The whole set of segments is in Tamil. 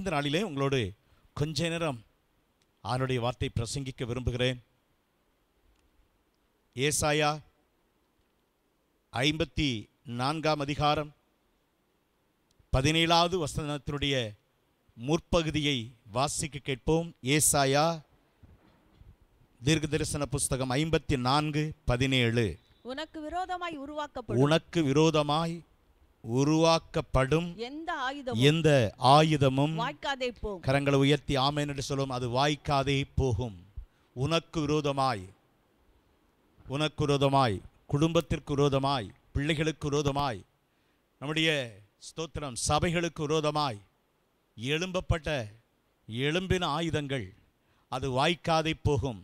இந்த நாளிலே உங்களோடு கொஞ்ச நேரம் அவனுடைய வார்த்தை பிரசங்கிக்க விரும்புகிறேன் ஏசாயா ஐம்பத்தி நான்காம் அதிகாரம் பதினேழாவது வசனத்தினுடைய முற்பகுதியை வாசிக்க கேட்போம் ஏசாயா தீர்க்க தரிசன புஸ்தகம் ஐம்பத்தி நான்கு பதினேழு உனக்கு விரோதமாய் உருவாக்கப்படும் உனக்கு விரோதமாய் உருவாக்கப்படும் எந்த ஆயுதமும் எந்த ஆயுதமும் கரங்களை உயர்த்தி ஆமேன் என்று சொல்லும் அது வாய்க்காதே போகும் உனக்கு விரோதமாய் உனக்கு விரோதமாய் குடும்பத்திற்கு விரோதமாய் பிள்ளைகளுக்கு விரோதமாய் நம்முடைய ஸ்தோத்திரம் சபைகளுக்கு விரோதமாய் எழும்பப்பட்ட எழும்பின ஆயுதங்கள் அது வாய்க்காதே போகும்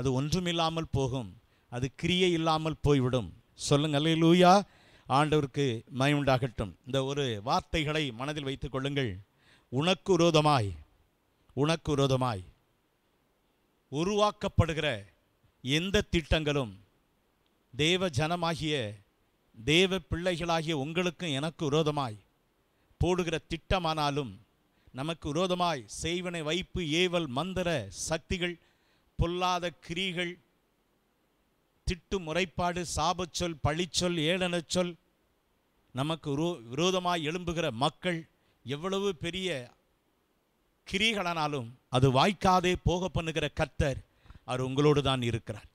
அது ஒன்றுமில்லாமல் போகும் அது கிரியை இல்லாமல் போய்விடும் சொல்லுங்கள் லூயா ஆண்டவருக்கு மயமுண்டாகட்டும் இந்த ஒரு வார்த்தைகளை மனதில் வைத்து கொள்ளுங்கள் உனக்கு விரோதமாய் உனக்கு விரோதமாய் உருவாக்கப்படுகிற எந்த திட்டங்களும் தேவ ஜனமாகிய தேவ பிள்ளைகளாகிய உங்களுக்கும் எனக்கு விரோதமாய் போடுகிற திட்டமானாலும் நமக்கு விரோதமாய் செய்வனை வைப்பு ஏவல் மந்திர சக்திகள் பொல்லாத கிரிகள் திட்டு முறைப்பாடு சாபச்சொல் பழிச்சொல் ஏளனச்சொல் நமக்கு விரோதமாக எழும்புகிற மக்கள் எவ்வளவு பெரிய கிரிகளானாலும் அது வாய்க்காதே போக பண்ணுகிற கர்த்தர் அவர் உங்களோடு தான் இருக்கிறார்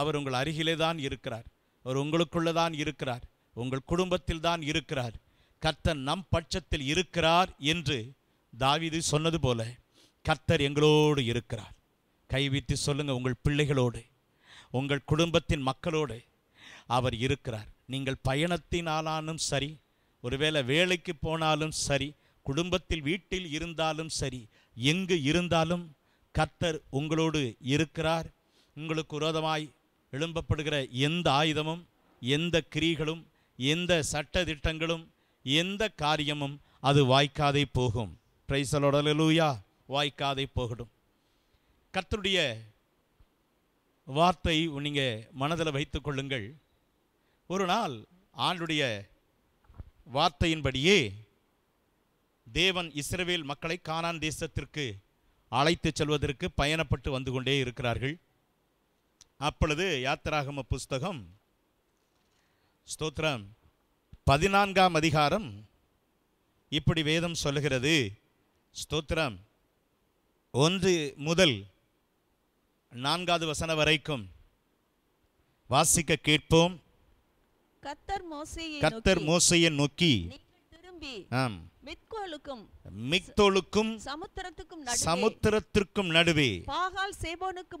அவர் உங்கள் அருகிலே தான் இருக்கிறார் அவர் உங்களுக்குள்ளே தான் இருக்கிறார் உங்கள் குடும்பத்தில் தான் இருக்கிறார் கர்த்தர் நம் பட்சத்தில் இருக்கிறார் என்று தாவிது சொன்னது போல கர்த்தர் எங்களோடு இருக்கிறார் கைவிட்டு சொல்லுங்கள் உங்கள் பிள்ளைகளோடு உங்கள் குடும்பத்தின் மக்களோடு அவர் இருக்கிறார் நீங்கள் பயணத்தினாலும் சரி ஒருவேளை வேலைக்கு போனாலும் சரி குடும்பத்தில் வீட்டில் இருந்தாலும் சரி எங்கு இருந்தாலும் கத்தர் உங்களோடு இருக்கிறார் உங்களுக்கு உரோதமாய் எழும்பப்படுகிற எந்த ஆயுதமும் எந்த கிரிகளும் எந்த சட்ட திட்டங்களும் எந்த காரியமும் அது வாய்க்காதே போகும் பிரைசலோடலூயா வாய்க்காதே போகடும் கத்தருடைய வார்த்தை நீங்கள் மனதில் வைத்து கொள்ளுங்கள் ஒரு நாள் ஆண்டுடைய வார்த்தையின்படியே தேவன் இஸ்ரவேல் மக்களை கானான் தேசத்திற்கு அழைத்து செல்வதற்கு பயணப்பட்டு வந்து கொண்டே இருக்கிறார்கள் அப்பொழுது யாத்திராகம புஸ்தகம் ஸ்தோத்திரம் பதினான்காம் அதிகாரம் இப்படி வேதம் சொல்லுகிறது ஸ்தோத்திரம் ஒன்று முதல் நான்காவது வசன வரைக்கும் வாசிக்க கேட்போம் கத்தர் மோசையை கத்தர் மோசையை நோக்கி திரும்பி ஆம் மிக்தோலுக்கும் மிக்தோலுக்கும் சமுத்திரத்துக்கும் சமுத்திரத்திற்கும் நடுவே பாகால்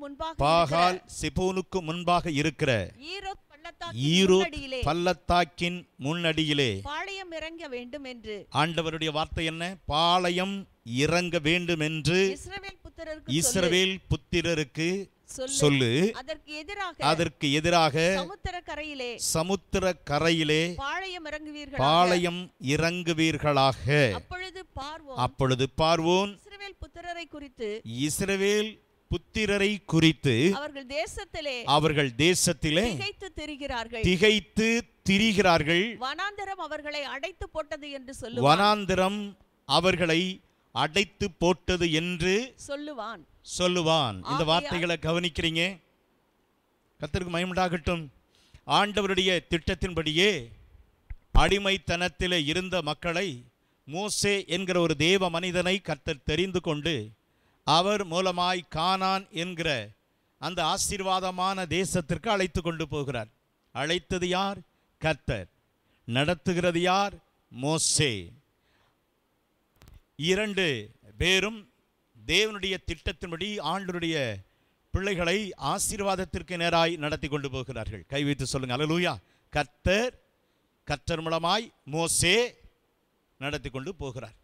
முன்பாக பாகால் செபோனுக்கு முன்பாக இருக்கிற ஈரோத் பள்ளத்தாக்கின் முன்னடியிலே பாளையம் இறங்க வேண்டும் என்று ஆண்டவருடைய வார்த்தை என்ன பாளையம் இறங்க வேண்டும் என்று இஸ்ரவேல் இஸ்ரவேல் புத்திரருக்கு சொல்லு அதற்கு எதிராக அதற்கு எதிராக சமுத்திர கரையிலே சமுத்திர கரையிலே பாளையம் இறங்குவீர்கள் பாளையம் இறங்குவீர்களாக அப்பொழுது பார்வோம் அப்பொழுது இஸ்ரவேல் புத்திரரை குறித்து இஸ்ரவேல் புத்திரரை குறித்து அவர்கள் தேசத்திலே அவர்கள் தேசத்திலே திகைத்து திரிகிறார்கள் திகைத்து திரிகிறார்கள் வனாந்திரம் அவர்களை அடைத்து போட்டது என்று சொல்லு வனாந்திரம் அவர்களை அடைத்து போட்டது என்று சொல்லுவான் சொல்லுவான் இந்த வார்த்தைகளை கவனிக்கிறீங்க கத்தருக்கு மயமுண்டாகட்டும் ஆண்டவருடைய திட்டத்தின்படியே அடிமைத்தனத்தில் இருந்த மக்களை மோசே என்கிற ஒரு தேவ மனிதனை கத்தர் தெரிந்து கொண்டு அவர் மூலமாய் காணான் என்கிற அந்த ஆசீர்வாதமான தேசத்திற்கு அழைத்து கொண்டு போகிறார் அழைத்தது யார் கத்தர் நடத்துகிறது யார் மோசே இரண்டு பேரும் தேவனுடைய திட்டத்தின்படி ஆண்டனுடைய பிள்ளைகளை ஆசீர்வாதத்திற்கு நேராய் நடத்தி கொண்டு போகிறார்கள் கை வைத்து சொல்லுங்க அலலூயா கர்த்தர் கர்த்தர் மூலமாய் மோசே நடத்தி கொண்டு போகிறார்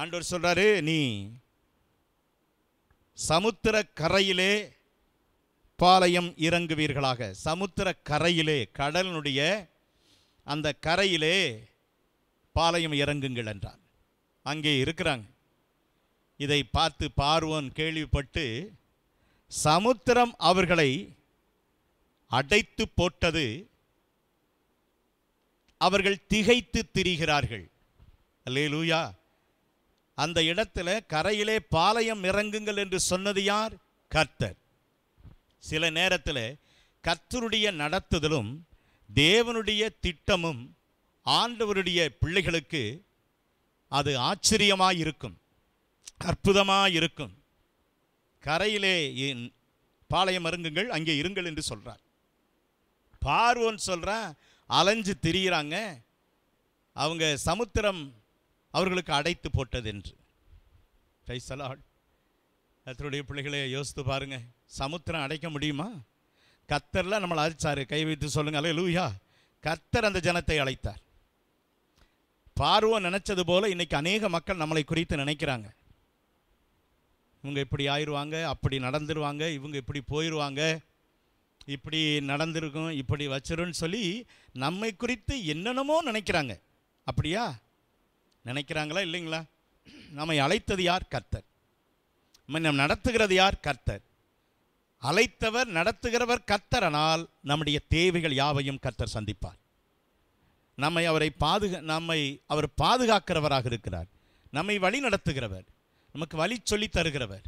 ஆண்டவர் சொல்றாரு நீ சமுத்திர கரையிலே பாளையம் இறங்குவீர்களாக சமுத்திர கரையிலே கடலினுடைய அந்த கரையிலே பாளையம் இறங்குங்கள் என்றார் அங்கே இருக்கிறாங்க இதை பார்த்து பார்வோன் கேள்விப்பட்டு சமுத்திரம் அவர்களை அடைத்து போட்டது அவர்கள் திகைத்து திரிகிறார்கள் லூயா அந்த இடத்துல கரையிலே பாளையம் இறங்குங்கள் என்று சொன்னது யார் கர்த்தர் சில நேரத்தில் கர்த்தருடைய நடத்துதலும் தேவனுடைய திட்டமும் ஆண்டவருடைய பிள்ளைகளுக்கு அது ஆச்சரியமாக இருக்கும் அற்புதமாக இருக்கும் கரையிலே பாளையம் அருங்குங்கள் அங்கே இருங்கள் என்று சொல்கிறார் பார்வோன்னு சொல்கிறான் அலைஞ்சு திரியிறாங்க அவங்க சமுத்திரம் அவர்களுக்கு அடைத்து போட்டது என்று கைசலால் கத்தருடைய பிள்ளைகளே யோசித்து பாருங்கள் சமுத்திரம் அடைக்க முடியுமா கத்தரில் நம்மளை அழைச்சார் கை வைத்து சொல்லுங்கள் அல்ல லூயா கத்தர் அந்த ஜனத்தை அழைத்தார் பார்வை நினச்சது போல் இன்றைக்கி அநேக மக்கள் நம்மளை குறித்து நினைக்கிறாங்க இவங்க இப்படி ஆயிடுவாங்க அப்படி நடந்துருவாங்க இவங்க இப்படி போயிடுவாங்க இப்படி நடந்திருக்கும் இப்படி வச்சிருன்னு சொல்லி நம்மை குறித்து என்னென்னமோ நினைக்கிறாங்க அப்படியா நினைக்கிறாங்களா இல்லைங்களா நம்மை அழைத்தது யார் கர்த்தர் நம் நடத்துகிறது யார் கர்த்தர் அழைத்தவர் நடத்துகிறவர் கர்த்தரனால் நம்முடைய தேவைகள் யாவையும் கர்த்தர் சந்திப்பார் நம்மை அவரை பாதுகா நம்மை அவர் பாதுகாக்கிறவராக இருக்கிறார் நம்மை வழி நடத்துகிறவர் நமக்கு வழி சொல்லி தருகிறவர்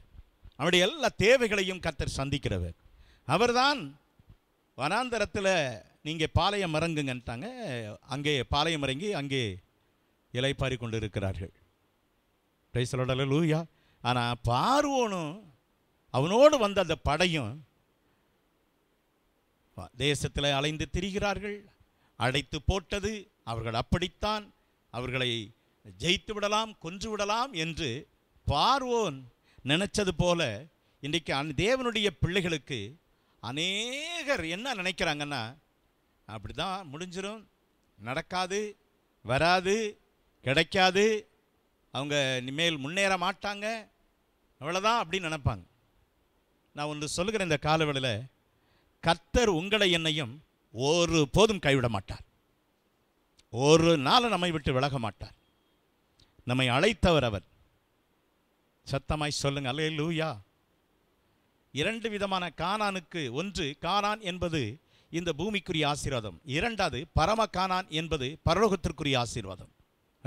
அவருடைய எல்லா தேவைகளையும் கத்தர் சந்திக்கிறவர் அவர்தான் வனாந்தரத்தில் நீங்கள் பாளையம் இறங்குங்கன்ட்டாங்க அங்கே பாளையம் இறங்கி அங்கே இலைப்பாரி கொண்டு இருக்கிறார்கள் பேசலோடல லூயா ஆனால் பார்வோனும் அவனோடு வந்த அந்த படையும் தேசத்தில் அலைந்து திரிகிறார்கள் அடைத்து போட்டது அவர்கள் அப்படித்தான் அவர்களை ஜெயித்து விடலாம் கொன்று விடலாம் என்று பார்வோன் நினச்சது போல இன்றைக்கு அந் தேவனுடைய பிள்ளைகளுக்கு அநேகர் என்ன நினைக்கிறாங்கன்னா அப்படி தான் முடிஞ்சிடும் நடக்காது வராது கிடைக்காது அவங்க இனிமேல் முன்னேற மாட்டாங்க அவ்வளோதான் அப்படின்னு நினப்பாங்க நான் ஒன்று சொல்லுகிறேன் இந்த காலவெளியில் கர்த்தர் உங்களை என்னையும் ஒரு போதும் கைவிட மாட்டார் ஒரு நாளை நம்மை விட்டு விலக மாட்டார் நம்மை அழைத்தவர் அவர் சத்தமாய் சொல்லுங்க அல்ல லூயா இரண்டு விதமான கானானுக்கு ஒன்று கானான் என்பது இந்த பூமிக்குரிய ஆசீர்வாதம் இரண்டாவது பரம கானான் என்பது பரலோகத்திற்குரிய ஆசீர்வாதம்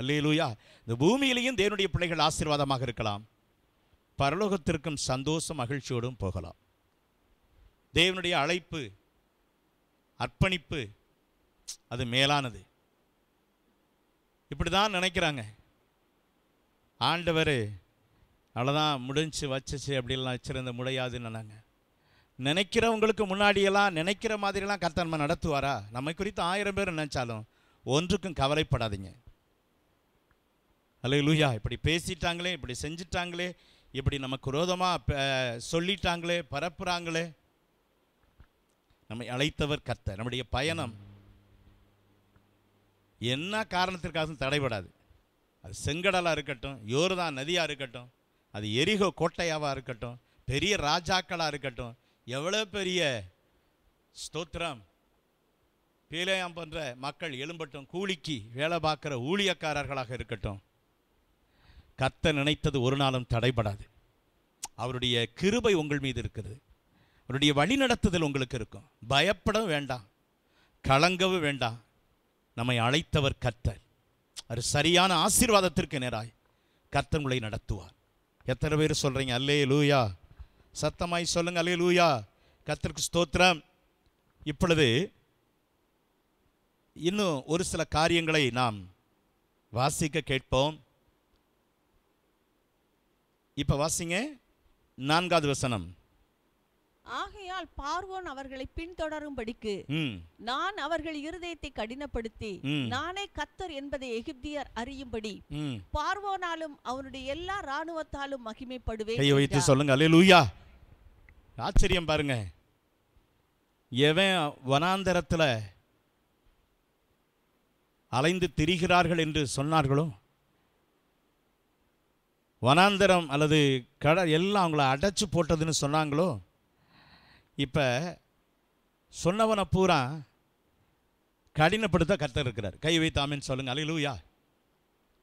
அல்லே லூயா இந்த பூமியிலேயும் தேவனுடைய பிள்ளைகள் ஆசீர்வாதமாக இருக்கலாம் பரலோகத்திற்கும் சந்தோஷம் மகிழ்ச்சியோடும் போகலாம் தேவனுடைய அழைப்பு அர்ப்பணிப்பு அது மேலானது இப்படி தான் நினைக்கிறாங்க ஆண்டவர் அவ்வளோதான் முடிஞ்சு வச்சிச்சு அப்படிலாம் வச்சுருந்த முடியாதுன்னு நினைங்க நினைக்கிறவங்களுக்கு முன்னாடியெல்லாம் நினைக்கிற மாதிரிலாம் கத்தன்மை நடத்துவாரா நம்மை குறித்து ஆயிரம் பேர் நினச்சாலும் ஒன்றுக்கும் கவலைப்படாதீங்க அல்ல லூயா இப்படி பேசிட்டாங்களே இப்படி செஞ்சிட்டாங்களே இப்படி நமக்கு விரோதமாக சொல்லிட்டாங்களே பரப்புகிறாங்களே நம்மை அழைத்தவர் கத்த நம்முடைய பயணம் என்ன காரணத்திற்காகவும் தடைபடாது அது செங்கடலாக இருக்கட்டும் யோர்தான் நதியாக இருக்கட்டும் அது எரிகோ கோட்டையாவாக இருக்கட்டும் பெரிய ராஜாக்களாக இருக்கட்டும் எவ்வளோ பெரிய ஸ்தோத்திரம் பீலயம் போன்ற மக்கள் எழும்பட்டும் கூலிக்கு வேலை பார்க்குற ஊழியக்காரர்களாக இருக்கட்டும் கத்த நினைத்தது ஒரு நாளும் தடைபடாது அவருடைய கிருபை உங்கள் மீது இருக்கிறது அவருடைய வழி நடத்துதல் உங்களுக்கு இருக்கும் பயப்படவும் வேண்டாம் கலங்கவும் வேண்டாம் நம்மை அழைத்தவர் கத்தர் அது சரியான ஆசீர்வாதத்திற்கு நேராய் கத்தர் உங்களை நடத்துவார் எத்தனை பேர் சொல்கிறீங்க அல்லே லூயா சத்தமாய் சொல்லுங்க அல்லே லூயா கத்தருக்கு ஸ்தோத்திரம் இப்பொழுது இன்னும் ஒரு சில காரியங்களை நாம் வாசிக்க கேட்போம் இப்போ வாசிங்க நான்காவது வசனம் ஆகையால் பார்வோன் அவர்களை பின்தொடரும்படிக்கு நான் அவர்கள் இருதயத்தை கடினப்படுத்தி நானே கத்தர் என்பதை எகிப்தியர் அறியும்படி பார்வோனாலும் அவனுடைய எல்லா ராணுவத்தாலும் மகிமைப்படுவேன் சொல்லுங்க அலையலூயா ஆச்சரியம் பாருங்க எவன் வனாந்தரத்தில் அலைந்து திரிகிறார்கள் என்று சொன்னார்களோ வனாந்தரம் அல்லது கடல் எல்லாம் அவங்கள அடைச்சு போட்டதுன்னு சொன்னாங்களோ இப்போ சொன்னவனை பூரா கடினப்படுத்த கத்தர் இருக்கிறார் கை வைத்தாமின்னு சொல்லுங்க அலையிலூயா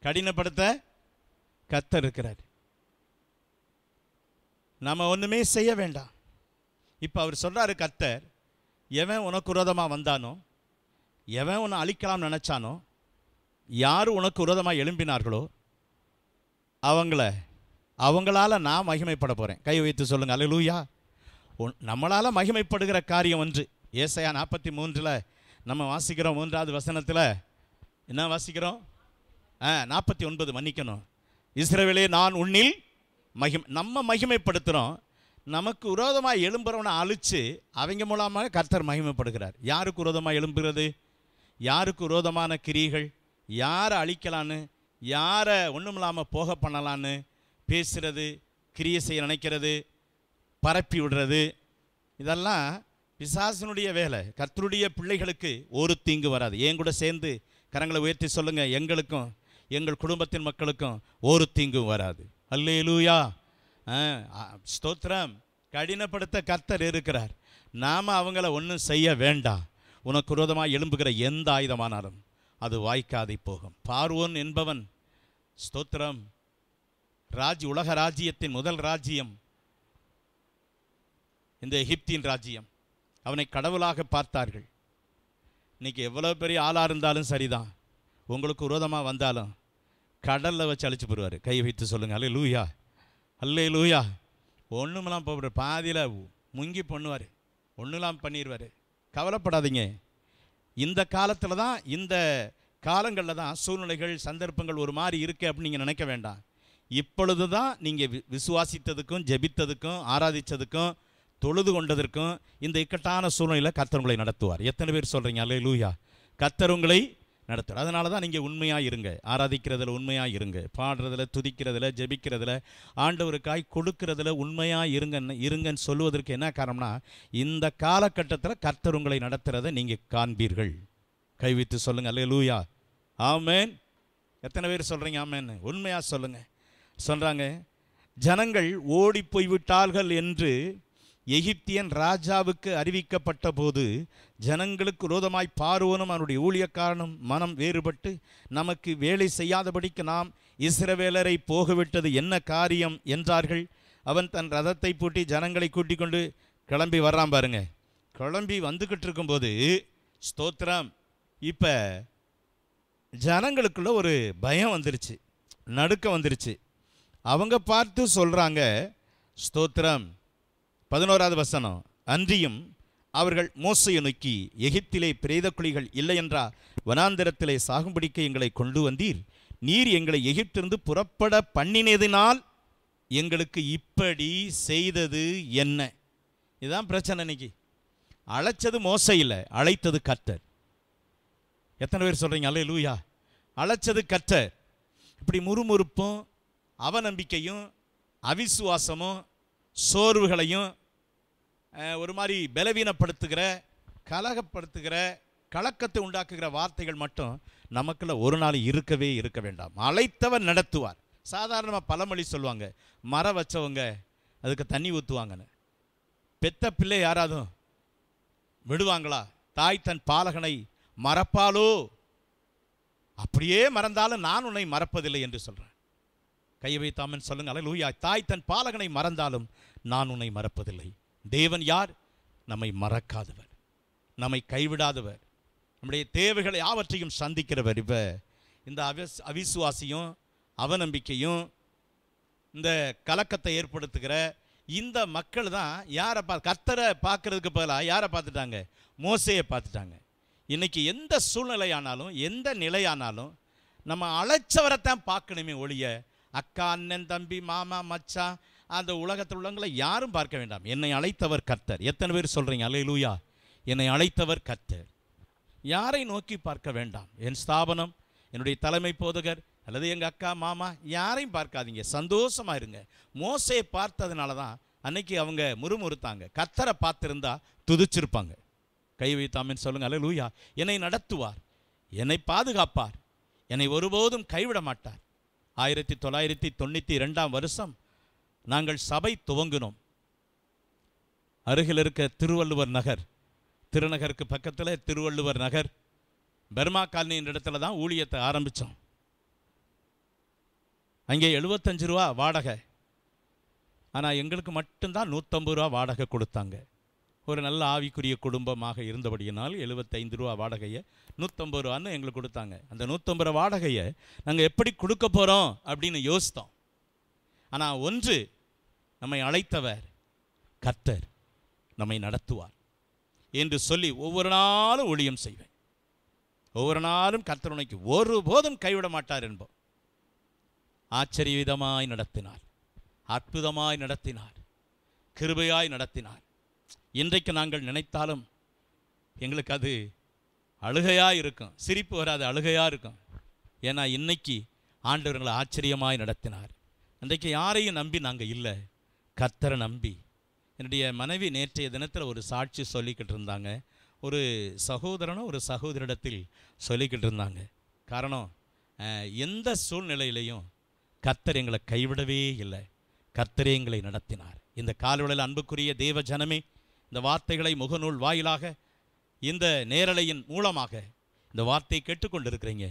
கடினப்படுத்த கத்தர் இருக்கிறார் நம்ம ஒன்றுமே செய்ய வேண்டாம் இப்போ அவர் சொல்கிறாரு கத்தர் எவன் உனக்கு விரோதமாக வந்தானோ எவன் உன்னை அழிக்கலாம்னு நினச்சானோ யார் உனக்கு விரோதமாக எழும்பினார்களோ அவங்கள அவங்களால் நான் மகிமைப்பட போகிறேன் கை வைத்து சொல்லுங்கள் அலையிலூயா நம்மளால் மகிமைப்படுகிற காரியம் ஒன்று ஏசையா நாற்பத்தி மூன்றில் நம்ம வாசிக்கிறோம் மூன்றாவது வசனத்தில் என்ன வாசிக்கிறோம் ஆ நாற்பத்தி ஒன்பது மன்னிக்கணும் இஸ்ரேவேலே நான் உன்னில் மகிம் நம்ம மகிமைப்படுத்துகிறோம் நமக்கு விரோதமாக எழும்புறவனை அழித்து அவங்க மூலமாக கர்த்தர் மகிமைப்படுகிறார் யாருக்கு விரோதமாக எழும்புகிறது யாருக்கு விரோதமான கிரிகள் யாரை அழிக்கலான்னு யாரை ஒன்றும் இல்லாமல் போக பண்ணலான்னு பேசுகிறது கிரியை செய்ய நினைக்கிறது பரப்பி விடுறது இதெல்லாம் பிசாசனுடைய வேலை கர்த்தருடைய பிள்ளைகளுக்கு ஒரு தீங்கு வராது ஏன் கூட சேர்ந்து கரங்களை உயர்த்தி சொல்லுங்கள் எங்களுக்கும் எங்கள் குடும்பத்தின் மக்களுக்கும் ஒரு தீங்கும் வராது அல்லே லூயா ஸ்தோத்திரம் கடினப்படுத்த கர்த்தர் இருக்கிறார் நாம் அவங்கள ஒன்றும் செய்ய வேண்டாம் உனக்கு விரோதமாக எழும்புகிற எந்த ஆயுதமானாலும் அது வாய்க்காதை போகும் பார்வோன் என்பவன் ஸ்தோத்திரம் ராஜ் உலக ராஜ்யத்தின் முதல் ராஜ்யம் இந்த எகிப்தின் ராஜ்யம் அவனை கடவுளாக பார்த்தார்கள் இன்றைக்கி எவ்வளோ பெரிய ஆளாக இருந்தாலும் சரிதான் உங்களுக்கு விரோதமாக வந்தாலும் கடலில் வச்சு அழிச்சு போடுவார் கை வைத்து சொல்லுங்கள் அல்லே லூயா அல்லே லூயா ஒன்றுமெல்லாம் போடுற பாதியில் முங்கி பண்ணுவார் ஒன்றுலாம் பண்ணிடுவார் கவலைப்படாதீங்க இந்த காலத்தில் தான் இந்த காலங்களில் தான் சூழ்நிலைகள் சந்தர்ப்பங்கள் ஒரு மாதிரி இருக்குது அப்படின்னு நீங்கள் நினைக்க வேண்டாம் இப்பொழுது தான் நீங்கள் விசுவாசித்ததுக்கும் ஜெபித்ததுக்கும் ஆராதித்ததுக்கும் தொழுது கொண்டதற்கும் இந்த இக்கட்டான சூழ்நிலையில் கத்தர் உங்களை நடத்துவார் எத்தனை பேர் சொல்கிறீங்க அல்ல லூயா கத்தர் உங்களை நடத்துவார் அதனால தான் நீங்கள் உண்மையாக இருங்க ஆராதிக்கிறதுல உண்மையாக இருங்க பாடுறதுல துதிக்கிறதுல ஜெபிக்கிறதுல ஆண்டவருக்காய் கொடுக்கறதுல உண்மையாக இருங்கன்னு இருங்கன்னு சொல்லுவதற்கு என்ன காரணம்னா இந்த காலகட்டத்தில் கத்தர் உங்களை நடத்துகிறத நீங்கள் காண்பீர்கள் கைவித்து சொல்லுங்கள் அல்ல லூயா ஆமேன் எத்தனை பேர் சொல்கிறீங்க ஆமேன்னு உண்மையாக சொல்லுங்கள் சொல்கிறாங்க ஜனங்கள் ஓடி போய்விட்டார்கள் என்று எகிப்தியன் ராஜாவுக்கு அறிவிக்கப்பட்ட போது ஜனங்களுக்கு விரோதமாய் பார்வோனும் அவனுடைய ஊழியக்காரனும் மனம் வேறுபட்டு நமக்கு வேலை செய்யாதபடிக்கு நாம் இஸ்ரவேலரை போகவிட்டது என்ன காரியம் என்றார்கள் அவன் தன் ரதத்தை பூட்டி ஜனங்களை கூட்டிக் கொண்டு கிளம்பி வர்றான் பாருங்க கிளம்பி வந்துக்கிட்டு இருக்கும்போது ஸ்தோத்திரம் இப்போ ஜனங்களுக்குள்ள ஒரு பயம் வந்துருச்சு நடுக்க வந்துருச்சு அவங்க பார்த்து சொல்கிறாங்க ஸ்தோத்திரம் பதினோராவது வசனம் அன்றியும் அவர்கள் மோசையை நோக்கி எகிப்திலே பிரேத குழிகள் இல்லை என்றா வனாந்திரத்திலே சாகும்படிக்க எங்களை கொண்டு வந்தீர் நீர் எங்களை எகிப்திருந்து புறப்பட பண்ணினதினால் எங்களுக்கு இப்படி செய்தது என்ன இதுதான் பிரச்சனை இன்னைக்கு அழைச்சது இல்லை அழைத்தது கத்தர் எத்தனை பேர் சொல்கிறீங்க அல்ல லூயா அழைச்சது கத்தர் இப்படி முறுமுறுப்பும் அவநம்பிக்கையும் அவிசுவாசமும் சோர்வுகளையும் ஒரு மாதிரி பலவீனப்படுத்துகிற கலகப்படுத்துகிற கலக்கத்தை உண்டாக்குகிற வார்த்தைகள் மட்டும் நமக்குள்ள ஒரு நாள் இருக்கவே இருக்க வேண்டாம் அழைத்தவர் நடத்துவார் சாதாரணமாக பழமொழி சொல்லுவாங்க மரம் வச்சவங்க அதுக்கு தண்ணி ஊற்றுவாங்கன்னு பெத்த பிள்ளை யாராதும் விடுவாங்களா தாய் தன் பாலகனை மறப்பாலோ அப்படியே மறந்தாலும் நான் உன்னை மறப்பதில்லை என்று சொல்கிறேன் கையை வைத்தாமன் சொல்லுங்கள் அலலூயா தாய் தன் பாலகனை மறந்தாலும் நான் உன்னை மறப்பதில்லை தேவன் யார் நம்மை மறக்காதவர் நம்மை கைவிடாதவர் நம்முடைய தேவைகளை யாவற்றையும் சந்திக்கிறவர் இவ இந்த அவிஸ் அவிசுவாசியும் அவநம்பிக்கையும் இந்த கலக்கத்தை ஏற்படுத்துகிற இந்த மக்கள் தான் யாரை பா கத்தரை பார்க்குறதுக்கு பதிலாக யாரை பார்த்துட்டாங்க மோசையை பார்த்துட்டாங்க இன்றைக்கி எந்த சூழ்நிலையானாலும் எந்த நிலையானாலும் நம்ம அழைச்சவரைத்தான் பார்க்கணுமே ஒழிய அக்கா அண்ணன் தம்பி மாமா மச்சான் அந்த உலகத்தில் உள்ளவங்களை யாரும் பார்க்க வேண்டாம் என்னை அழைத்தவர் கத்தர் எத்தனை பேர் சொல்கிறீங்க லூயா என்னை அழைத்தவர் கத்தர் யாரை நோக்கி பார்க்க வேண்டாம் என் ஸ்தாபனம் என்னுடைய தலைமை போதகர் அல்லது எங்கள் அக்கா மாமா யாரையும் பார்க்காதீங்க சந்தோஷமாக இருங்க மோசையை பார்த்ததுனால தான் அன்னைக்கு அவங்க முறுமுறுத்தாங்க கத்தரை பார்த்துருந்தா துதிச்சிருப்பாங்க கை வைத்தாமின்னு சொல்லுங்க அல்ல லூயா என்னை நடத்துவார் என்னை பாதுகாப்பார் என்னை ஒருபோதும் கைவிட மாட்டார் ஆயிரத்தி தொள்ளாயிரத்தி தொண்ணூற்றி ரெண்டாம் வருஷம் நாங்கள் சபை துவங்கினோம் அருகில் இருக்க திருவள்ளுவர் நகர் திருநகருக்கு பக்கத்தில் திருவள்ளுவர் நகர் பர்மா காலனின்ற இடத்துல தான் ஊழியத்தை ஆரம்பித்தோம் அங்கே எழுபத்தஞ்சு ரூபா வாடகை ஆனால் எங்களுக்கு மட்டும்தான் நூற்றம்பது ரூபா வாடகை கொடுத்தாங்க ஒரு நல்ல ஆவிக்குரிய குடும்பமாக இருந்தபடியினால் எழுபத்தைந்து ரூபா வாடகையை நூற்றம்பது ரூபான்னு எங்களுக்கு கொடுத்தாங்க அந்த நூற்றம்பது ரூபா வாடகையை நாங்கள் எப்படி கொடுக்க போகிறோம் அப்படின்னு யோசித்தோம் ஆனால் ஒன்று நம்மை அழைத்தவர் கர்த்தர் நம்மை நடத்துவார் என்று சொல்லி ஒவ்வொரு நாளும் ஒழியம் செய்வேன் ஒவ்வொரு நாளும் கர்த்தர் உனக்கு ஒருபோதும் கைவிட மாட்டார் என்போம் ஆச்சரியவிதமாய் நடத்தினார் அற்புதமாய் நடத்தினார் கிருபையாய் நடத்தினார் இன்றைக்கு நாங்கள் நினைத்தாலும் எங்களுக்கு அது அழுகையாக இருக்கும் சிரிப்பு வராது அழுகையாக இருக்கும் ஏன்னா இன்னைக்கு ஆண்டவர்களை ஆச்சரியமாய் நடத்தினார் அன்றைக்கு யாரையும் நம்பி நாங்கள் இல்லை கத்தரை நம்பி என்னுடைய மனைவி நேற்றைய தினத்தில் ஒரு சாட்சி சொல்லிக்கிட்டு இருந்தாங்க ஒரு சகோதரனும் ஒரு சகோதரிடத்தில் சொல்லிக்கிட்டு இருந்தாங்க காரணம் எந்த சூழ்நிலையிலையும் கத்தர் எங்களை கைவிடவே இல்லை கத்தரே எங்களை நடத்தினார் இந்த காலவெளியில் அன்புக்குரிய தேவ ஜனமே இந்த வார்த்தைகளை முகநூல் வாயிலாக இந்த நேரலையின் மூலமாக இந்த வார்த்தையை கேட்டுக்கொண்டு இருக்கிறீங்க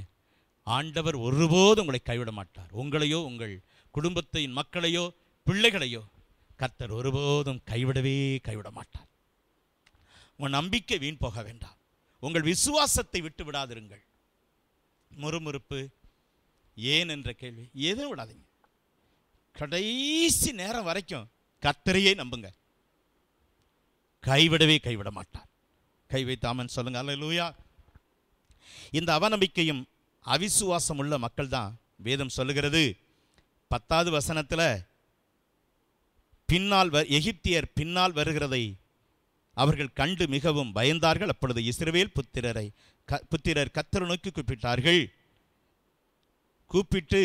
ஆண்டவர் ஒருபோதும் உங்களை கைவிட மாட்டார் உங்களையோ உங்கள் குடும்பத்தின் மக்களையோ பிள்ளைகளையோ கர்த்தர் ஒருபோதும் கைவிடவே கைவிட மாட்டார் உன் நம்பிக்கை வீண் போக வேண்டாம் உங்கள் விசுவாசத்தை விட்டு விடாதிருங்கள் முறுமுறுப்பு ஏன் என்ற கேள்வி எதுவும் விடாதீங்க கடைசி நேரம் வரைக்கும் கத்தரையே நம்புங்க கைவிடவே கைவிட மாட்டார் கை வைத்தாமன் சொல்லுங்க அல்லூயா இந்த அவநம்பிக்கையும் அவிசுவாசம் உள்ள மக்கள் தான் வேதம் சொல்லுகிறது பத்தாவது வசனத்தில் பின்னால் வ எகிப்தியர் பின்னால் வருகிறதை அவர்கள் கண்டு மிகவும் பயந்தார்கள் அப்பொழுது இஸ்ரவேல் புத்திரரை க புத்திரர் கத்திர நோக்கி கூப்பிட்டார்கள் கூப்பிட்டு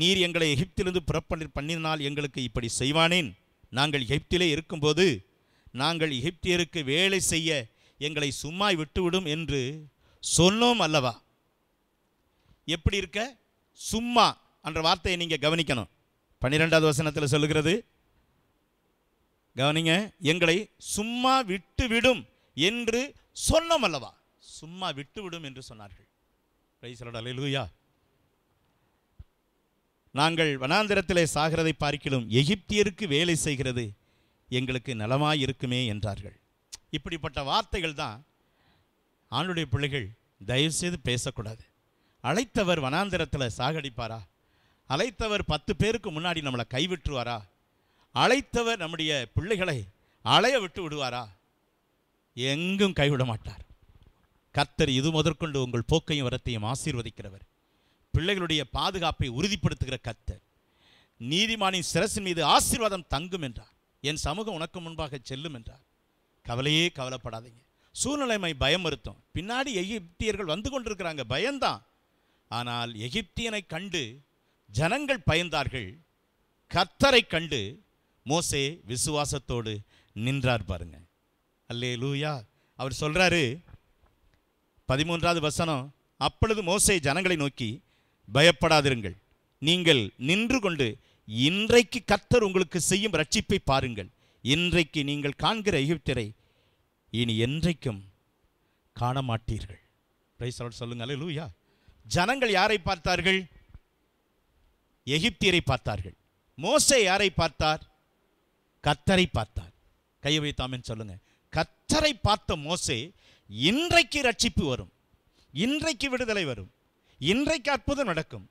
நீர் எங்களை எகிப்திலிருந்து புறப்பட பண்ணினால் எங்களுக்கு இப்படி செய்வானேன் நாங்கள் எகிப்திலே இருக்கும்போது நாங்கள் எகிப்தியருக்கு வேலை செய்ய எங்களை சும்மாய் விட்டுவிடும் என்று சொன்னோம் அல்லவா எப்படி இருக்க சும்மா என்ற வார்த்தையை நீங்கள் கவனிக்கணும் பன்னிரெண்டாவது வசனத்தில் சொல்லுகிறது கவனிங்க எங்களை சும்மா விட்டு விடும் என்று சொன்னோம் அல்லவா சும்மா விட்டு விடும் என்று சொன்னார்கள் அலையலூயா நாங்கள் வனாந்திரத்திலே சாகிறதை பார்க்கிலும் எகிப்தியருக்கு வேலை செய்கிறது எங்களுக்கு நலமாய் இருக்குமே என்றார்கள் இப்படிப்பட்ட வார்த்தைகள் தான் ஆணுடைய பிள்ளைகள் தயவுசெய்து பேசக்கூடாது அழைத்தவர் வனாந்திரத்தில் சாகடிப்பாரா அழைத்தவர் பத்து பேருக்கு முன்னாடி நம்மளை கைவிட்டுருவாரா அழைத்தவர் நம்முடைய பிள்ளைகளை அலைய விட்டு விடுவாரா எங்கும் கைவிட மாட்டார் கர்த்தர் இது முதற்கொண்டு உங்கள் போக்கையும் வரத்தையும் ஆசீர்வதிக்கிறவர் பிள்ளைகளுடைய பாதுகாப்பை உறுதிப்படுத்துகிற கர்த்தர் நீதிமானின் சிரசின் மீது ஆசீர்வாதம் தங்கும் என்றார் என் சமூகம் உனக்கு முன்பாக செல்லும் என்றார் கவலையே கவலைப்படாதீங்க சூழ்நிலைமை பயம் இருத்தம் பின்னாடி எகிப்தியர்கள் வந்து கொண்டிருக்கிறாங்க பயம்தான் ஆனால் எகிப்தியனை கண்டு ஜனங்கள் பயந்தார்கள் கத்தரை கண்டு மோசே விசுவாசத்தோடு நின்றார் பாருங்க அல்லே லூயா அவர் சொல்கிறாரு பதிமூன்றாவது வசனம் அப்பொழுது மோசே ஜனங்களை நோக்கி பயப்படாதிருங்கள் நீங்கள் நின்று கொண்டு இன்றைக்கு கத்தர் உங்களுக்கு செய்யும் ரட்சிப்பை பாருங்கள் இன்றைக்கு நீங்கள் காண்கிற எகிப்தரை இனி என்றைக்கும் காண மாட்டீர்கள் பிரைஸ் சொல்லுங்க அல்ல லூயா ஜனங்கள் யாரை பார்த்தார்கள் எகிப்தியரை பார்த்தார்கள் மோசை யாரை பார்த்தார் கத்தரை பார்த்தார் கை வைத்தாமன்னு சொல்லுங்க கத்தரை பார்த்த மோசே இன்றைக்கு ரட்சிப்பு வரும் இன்றைக்கு விடுதலை வரும் இன்றைக்கு அற்புதம் நடக்கும்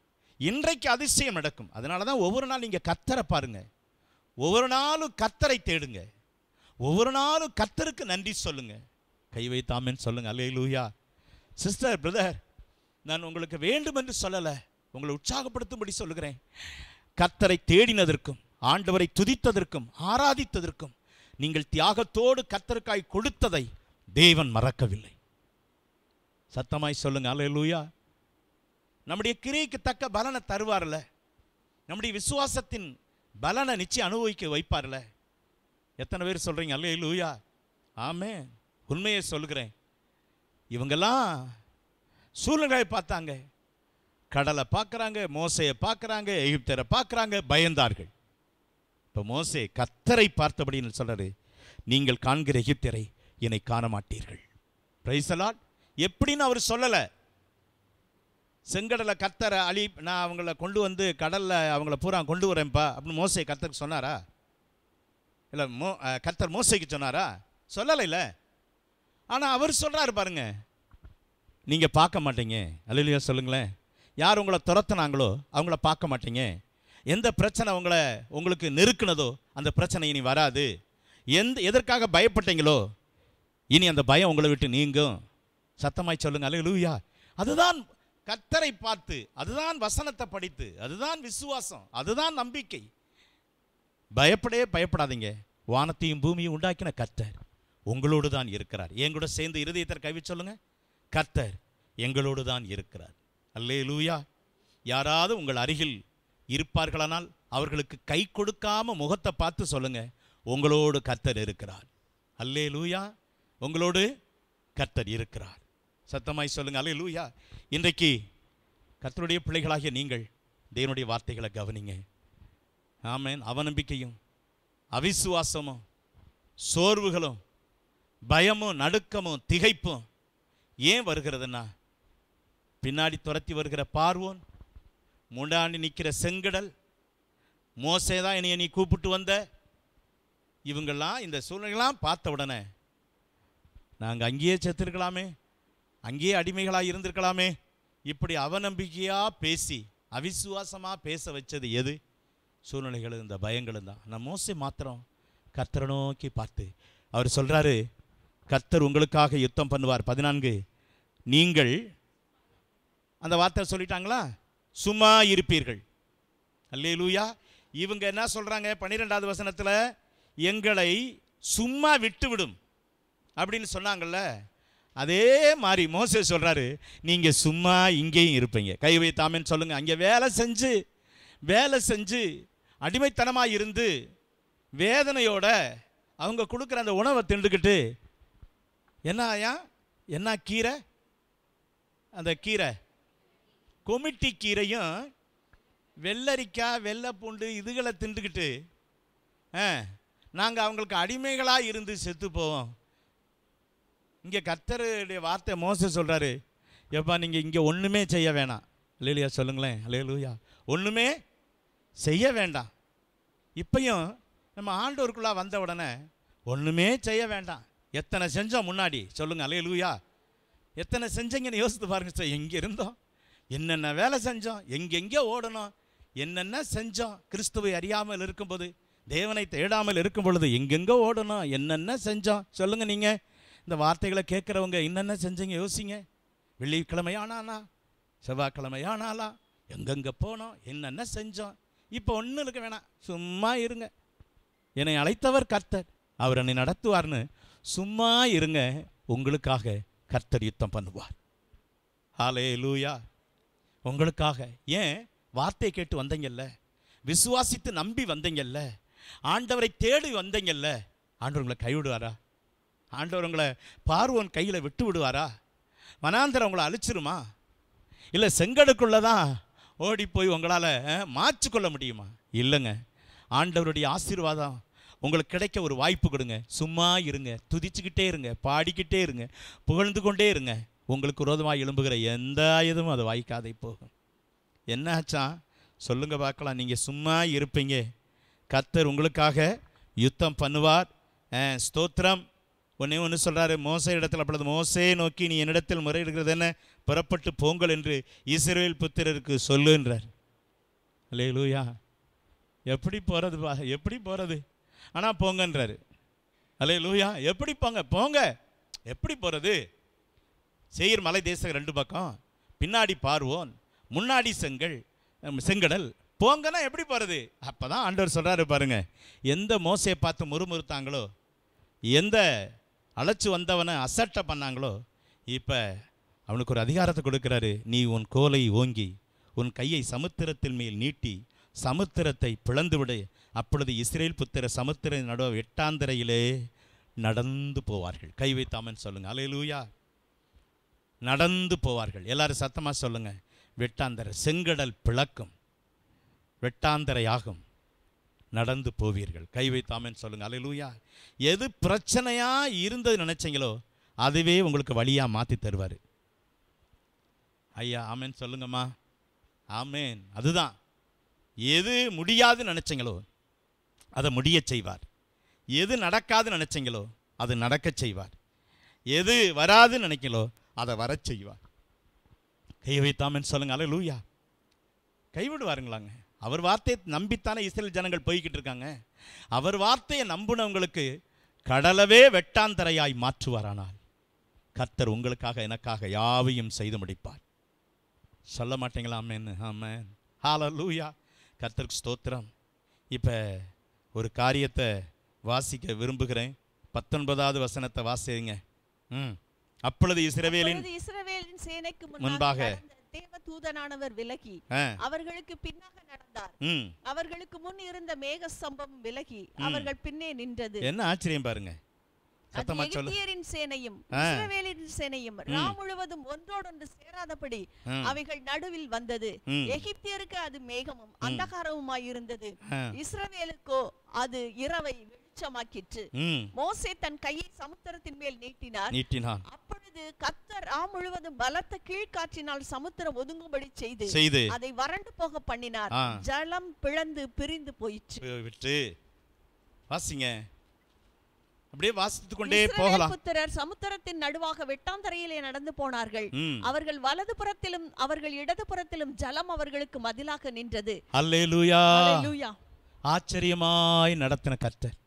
இன்றைக்கு அதிசயம் நடக்கும் அதனால தான் ஒவ்வொரு நாள் நீங்கள் கத்தரை பாருங்க ஒவ்வொரு நாளும் கத்தரை தேடுங்க ஒவ்வொரு நாளும் கத்தருக்கு நன்றி சொல்லுங்க கை வைத்தாமன்னு சொல்லுங்க அல்லையிலூயா சிஸ்டர் பிரதர் நான் உங்களுக்கு வேண்டும் என்று சொல்லலை உங்களை உற்சாகப்படுத்தும்படி சொல்லுகிறேன் கத்தரை தேடினதற்கும் ஆண்டவரை துதித்ததற்கும் ஆராதித்ததற்கும் நீங்கள் தியாகத்தோடு கத்தருக்காய் கொடுத்ததை தேவன் மறக்கவில்லை சத்தமாய் சொல்லுங்க அலையலூயா நம்முடைய கிரிக்கு தக்க பலனை தருவார்ல நம்முடைய விசுவாசத்தின் பலனை நிச்சயம் அனுபவிக்க வைப்பார்ல எத்தனை பேர் சொல்கிறீங்க அல்ல லூயா ஆமே உண்மையை சொல்கிறேன் இவங்கெல்லாம் சூழ்நிலை பார்த்தாங்க கடலை பார்க்குறாங்க மோசையை பார்க்குறாங்க எகிப்தரை பார்க்குறாங்க பயந்தார்கள் இப்போ மோசே கத்தரை பார்த்தபடின்னு சொல்கிறது நீங்கள் காண்கிற எகிப்தரை என்னை காண மாட்டீர்கள் பிரைசலாட் எப்படின்னு அவர் சொல்லலை செங்கடலை கத்தரை அழி நான் அவங்கள கொண்டு வந்து கடலில் அவங்கள பூரா கொண்டு வரேன்ப்பா அப்படின்னு மோசை கத்தருக்கு சொன்னாரா இல்லை மோ கத்தர் மோசைக்கு சொன்னாரா சொல்லலை இல்லை ஆனால் அவர் சொல்கிறாரு பாருங்க நீங்கள் பார்க்க மாட்டீங்க அலுலியா சொல்லுங்களேன் யார் உங்களை துரத்துனாங்களோ அவங்கள பார்க்க மாட்டீங்க எந்த பிரச்சனை உங்களை உங்களுக்கு நெருக்கினதோ அந்த பிரச்சனை இனி வராது எந்த எதற்காக பயப்பட்டீங்களோ இனி அந்த பயம் உங்களை விட்டு நீங்கும் சத்தமாய் சொல்லுங்க லூயா அதுதான் கத்தரை பார்த்து அதுதான் வசனத்தை படித்து அதுதான் விசுவாசம் அதுதான் நம்பிக்கை பயப்படையே பயப்படாதீங்க வானத்தையும் பூமியும் உண்டாக்கின கத்தர் உங்களோடு தான் இருக்கிறார் என் கூட சேர்ந்து இருதயத்தை கவி சொல்லுங்க கத்தர் எங்களோடு தான் இருக்கிறார் அல்லே லூயா யாராவது உங்கள் அருகில் இருப்பார்களானால் அவர்களுக்கு கை கொடுக்காம முகத்தை பார்த்து சொல்லுங்க உங்களோடு கத்தர் இருக்கிறார் அல்லே லூயா உங்களோடு கத்தர் இருக்கிறார் சத்தமாய் சொல்லுங்க அல்லே லூயா இன்றைக்கு கத்தருடைய பிள்ளைகளாகிய நீங்கள் தேவனுடைய வார்த்தைகளை கவனிங்க ஆமேன் அவநம்பிக்கையும் அவிசுவாசமும் சோர்வுகளும் பயமும் நடுக்கமும் திகைப்பும் ஏன் வருகிறதுன்னா பின்னாடி துரத்தி வருகிற பார்வோன் முண்டாண்டி நிற்கிற செங்கடல் மோசே தான் என்னை நீ கூப்பிட்டு வந்த இவங்கெல்லாம் இந்த சூழ்நிலைகளாம் பார்த்த உடனே நாங்கள் அங்கேயே செத்துருக்கலாமே அங்கேயே அடிமைகளாக இருந்திருக்கலாமே இப்படி அவநம்பிக்கையாக பேசி அவிசுவாசமாக பேச வச்சது எது சூழ்நிலைகளும் இந்த பயங்களும் தான் நான் மோசை மாத்திரம் கர்த்தரை நோக்கி பார்த்து அவர் சொல்கிறாரு கர்த்தர் உங்களுக்காக யுத்தம் பண்ணுவார் பதினான்கு நீங்கள் அந்த வார்த்தை சொல்லிட்டாங்களா சும்மா இருப்பீர்கள் அல்லே லூயா இவங்க என்ன சொல்கிறாங்க பன்னிரெண்டாவது வசனத்தில் எங்களை சும்மா விட்டுவிடும் அப்படின்னு சொன்னாங்கல்ல அதே மாதிரி மோசே சொல்கிறாரு நீங்கள் சும்மா இங்கேயும் இருப்பீங்க கை வைத்தாமேன்னு சொல்லுங்கள் அங்கே வேலை செஞ்சு வேலை செஞ்சு அடிமைத்தனமாக இருந்து வேதனையோட அவங்க கொடுக்குற அந்த உணவை திண்டுக்கிட்டு என்ன ஐயா என்ன கீரை அந்த கீரை கொமிட்டி கீரையும் வெள்ளரிக்காய் வெள்ளை பூண்டு இதுகளை திண்டுக்கிட்டு நாங்கள் அவங்களுக்கு அடிமைகளாக இருந்து செத்து போவோம் இங்கே கத்தருடைய வார்த்தை மோச சொல்கிறாரு எப்பா நீங்கள் இங்கே ஒன்றுமே செய்ய வேணாம் அலேலுயா சொல்லுங்களேன் லூயா ஒன்றுமே செய்ய வேண்டாம் இப்பையும் நம்ம ஆண்டோருக்குள்ளே வந்த உடனே ஒன்றுமே செய்ய வேண்டாம் எத்தனை செஞ்சோம் முன்னாடி சொல்லுங்கள் அலே லூயா எத்தனை செஞ்சீங்கன்னு யோசித்து பாருங்கள் சார் எங்கே இருந்தோம் என்னென்ன வேலை செஞ்சோம் எங்கெங்கே ஓடணும் என்னென்ன செஞ்சோம் கிறிஸ்துவை அறியாமல் இருக்கும்போது தேவனை தேடாமல் இருக்கும் பொழுது எங்கெங்கே ஓடணும் என்னென்ன செஞ்சோம் சொல்லுங்கள் நீங்கள் இந்த வார்த்தைகளை கேட்குறவங்க என்னென்ன செஞ்சீங்க யோசிங்க வெள்ளிக்கிழமை ஆனானா செவ்வாய்க்கிழமை ஆனாலா எங்கெங்கே போனோம் என்னென்ன செஞ்சோம் இப்போ ஒன்றும் இருக்க வேணாம் சும்மா இருங்க என்னை அழைத்தவர் கர்த்தர் அவர் என்னை நடத்துவார்னு சும்மா இருங்க உங்களுக்காக கர்த்தர் யுத்தம் பண்ணுவார் ஆலே லூயா உங்களுக்காக ஏன் வார்த்தையை கேட்டு வந்தீங்கல்ல விசுவாசித்து நம்பி வந்தீங்கல்ல ஆண்டவரை தேடி வந்தீங்கல்ல ஆண்டவர் உங்களை கைவிடுவாரா ஆண்டவர் உங்களை பார்வோன் கையில் விட்டு விடுவாரா மனாந்தரம் உங்களை அழிச்சிருமா இல்லை செங்கடுக்குள்ளே தான் ஓடி போய் உங்களால் மாற்றிக்கொள்ள முடியுமா இல்லைங்க ஆண்டவருடைய ஆசீர்வாதம் உங்களுக்கு கிடைக்க ஒரு வாய்ப்பு கொடுங்க சும்மா இருங்க துதிச்சுக்கிட்டே இருங்க பாடிக்கிட்டே இருங்க புகழ்ந்து கொண்டே இருங்க உங்களுக்கு விரோதமாக எழும்புகிற எந்த ஆயுதமும் அது வாய்க்காதே போகும் என்ன சொல்லுங்க பார்க்கலாம் நீங்கள் சும்மா இருப்பீங்க கத்தர் உங்களுக்காக யுத்தம் பண்ணுவார் ஸ்தோத்திரம் ஒன்றே ஒன்று சொல்கிறாரு மோச இடத்துல அப்பொழுது மோசே நோக்கி நீ என்னிடத்தில் முறையிடுகிறது என்ன புறப்பட்டு போங்கள் என்று இஸ்ரேல் புத்திரருக்கு சொல்லுன்றார் லூயா எப்படி போகிறது பா எப்படி போகிறது ஆனால் போங்கன்றாரு லூயா எப்படி போங்க போங்க எப்படி போகிறது சேயிர் மலை தேசம் ரெண்டு பக்கம் பின்னாடி பார்வோன் முன்னாடி செங்கல் செங்கடல் போங்கன்னா எப்படி போகிறது அப்போ தான் ஆண்டவர் சொல்கிறாரு பாருங்க எந்த மோசையை பார்த்து முறுமுறுத்தாங்களோ எந்த அழைச்சி வந்தவனை அசட்டை பண்ணாங்களோ இப்போ அவனுக்கு ஒரு அதிகாரத்தை கொடுக்குறாரு நீ உன் கோலை ஓங்கி உன் கையை சமுத்திரத்தின் மேல் நீட்டி சமுத்திரத்தை பிளந்துவிடு அப்பொழுது இஸ்ரேல் புத்திர சமுத்திர நடுவ எட்டாந்தரையிலே நடந்து போவார்கள் கை வைத்தாமன்னு சொல்லுங்கள் அலையலூயா நடந்து போவார்கள் எல்லாரும் சத்தமாக சொல்லுங்கள் வெட்டாந்தரை செங்கடல் பிளக்கும் வெட்டாந்தரையாகும் நடந்து போவீர்கள் கை வைத்தாமேன்னு சொல்லுங்கள் அலையிலூயா எது பிரச்சனையாக இருந்தது நினச்சிங்களோ அதுவே உங்களுக்கு வழியாக மாற்றி தருவார் ஐயா ஆமேன் சொல்லுங்கம்மா ஆமேன் அதுதான் எது முடியாதுன்னு நினச்சிங்களோ அதை முடிய செய்வார் எது நடக்காதுன்னு நினச்சிங்களோ அது நடக்க செய்வார் எது வராதுன்னு நினைக்கலோ அதை வர செய்வார் கை வைத்தாமன் சொல்லுங்க அல்ல லூயா கைவிடுவாருங்களாங்க அவர் வார்த்தையை நம்பித்தானே இஸ்ரேல் ஜனங்கள் போய்கிட்டு இருக்காங்க அவர் வார்த்தையை நம்புனவங்களுக்கு கடலவே வெட்டாந்தரையாய் மாற்றுவாரானால் கத்தர் உங்களுக்காக எனக்காக யாவையும் செய்து முடிப்பார் சொல்ல மாட்டீங்களா அம்மேன்னு ஆமேன் ஹால லூயா கத்தருக்கு ஸ்தோத்திரம் இப்போ ஒரு காரியத்தை வாசிக்க விரும்புகிறேன் பத்தொன்பதாவது வசனத்தை வாசிங்க ம் அப்பொழுது இஸ்ரவேலின் இஸ்ரவேலின் சேனைக்கு முன்பாக தேவ தூதனானவர் விலகி அவர்களுக்கு பின்னாக நடந்தார் அவர்களுக்கு முன் இருந்த மேக சம்பவம் விலகி அவர்கள் பின்னே நின்றது என்ன ஆச்சரியம் பாருங்க எகிப்தியரின் சேனையும் இஸ்ரவேலின் சேனையும் நாம் முழுவதும் ஒன்றோடொன்று சேராதபடி அவைகள் நடுவில் வந்தது எகிப்தியருக்கு அது மேகமும் அந்தகாரமுமாய் இருந்தது இஸ்ரவேலுக்கோ அது இரவை சுதேச்சமாக்கிற்று மோசே தன் கையை சமுத்திரத்தின் மேல் நீட்டினார் நீட்டினார் அப்பொழுது கத்தர் ஆ முழுவதும் பலத்த கீழ்காற்றினால் சமுத்திரம் ஒதுங்கும்படி செய்து செய்து அதை வறண்டு போக பண்ணினார் ஜலம் பிளந்து பிரிந்து போயிற்று வாசிங்க அப்படியே வாசித்துக் கொண்டே போகலாம் புத்திரர் சமுத்திரத்தின் நடுவாக வெட்டாந்தரையிலே நடந்து போனார்கள் அவர்கள் வலது புறத்திலும் அவர்கள் இடது புறத்திலும் ஜலம் அவர்களுக்கு மதிலாக நின்றது அல்லேலூயா ஆச்சரியமாய் நடத்தின கர்த்தர்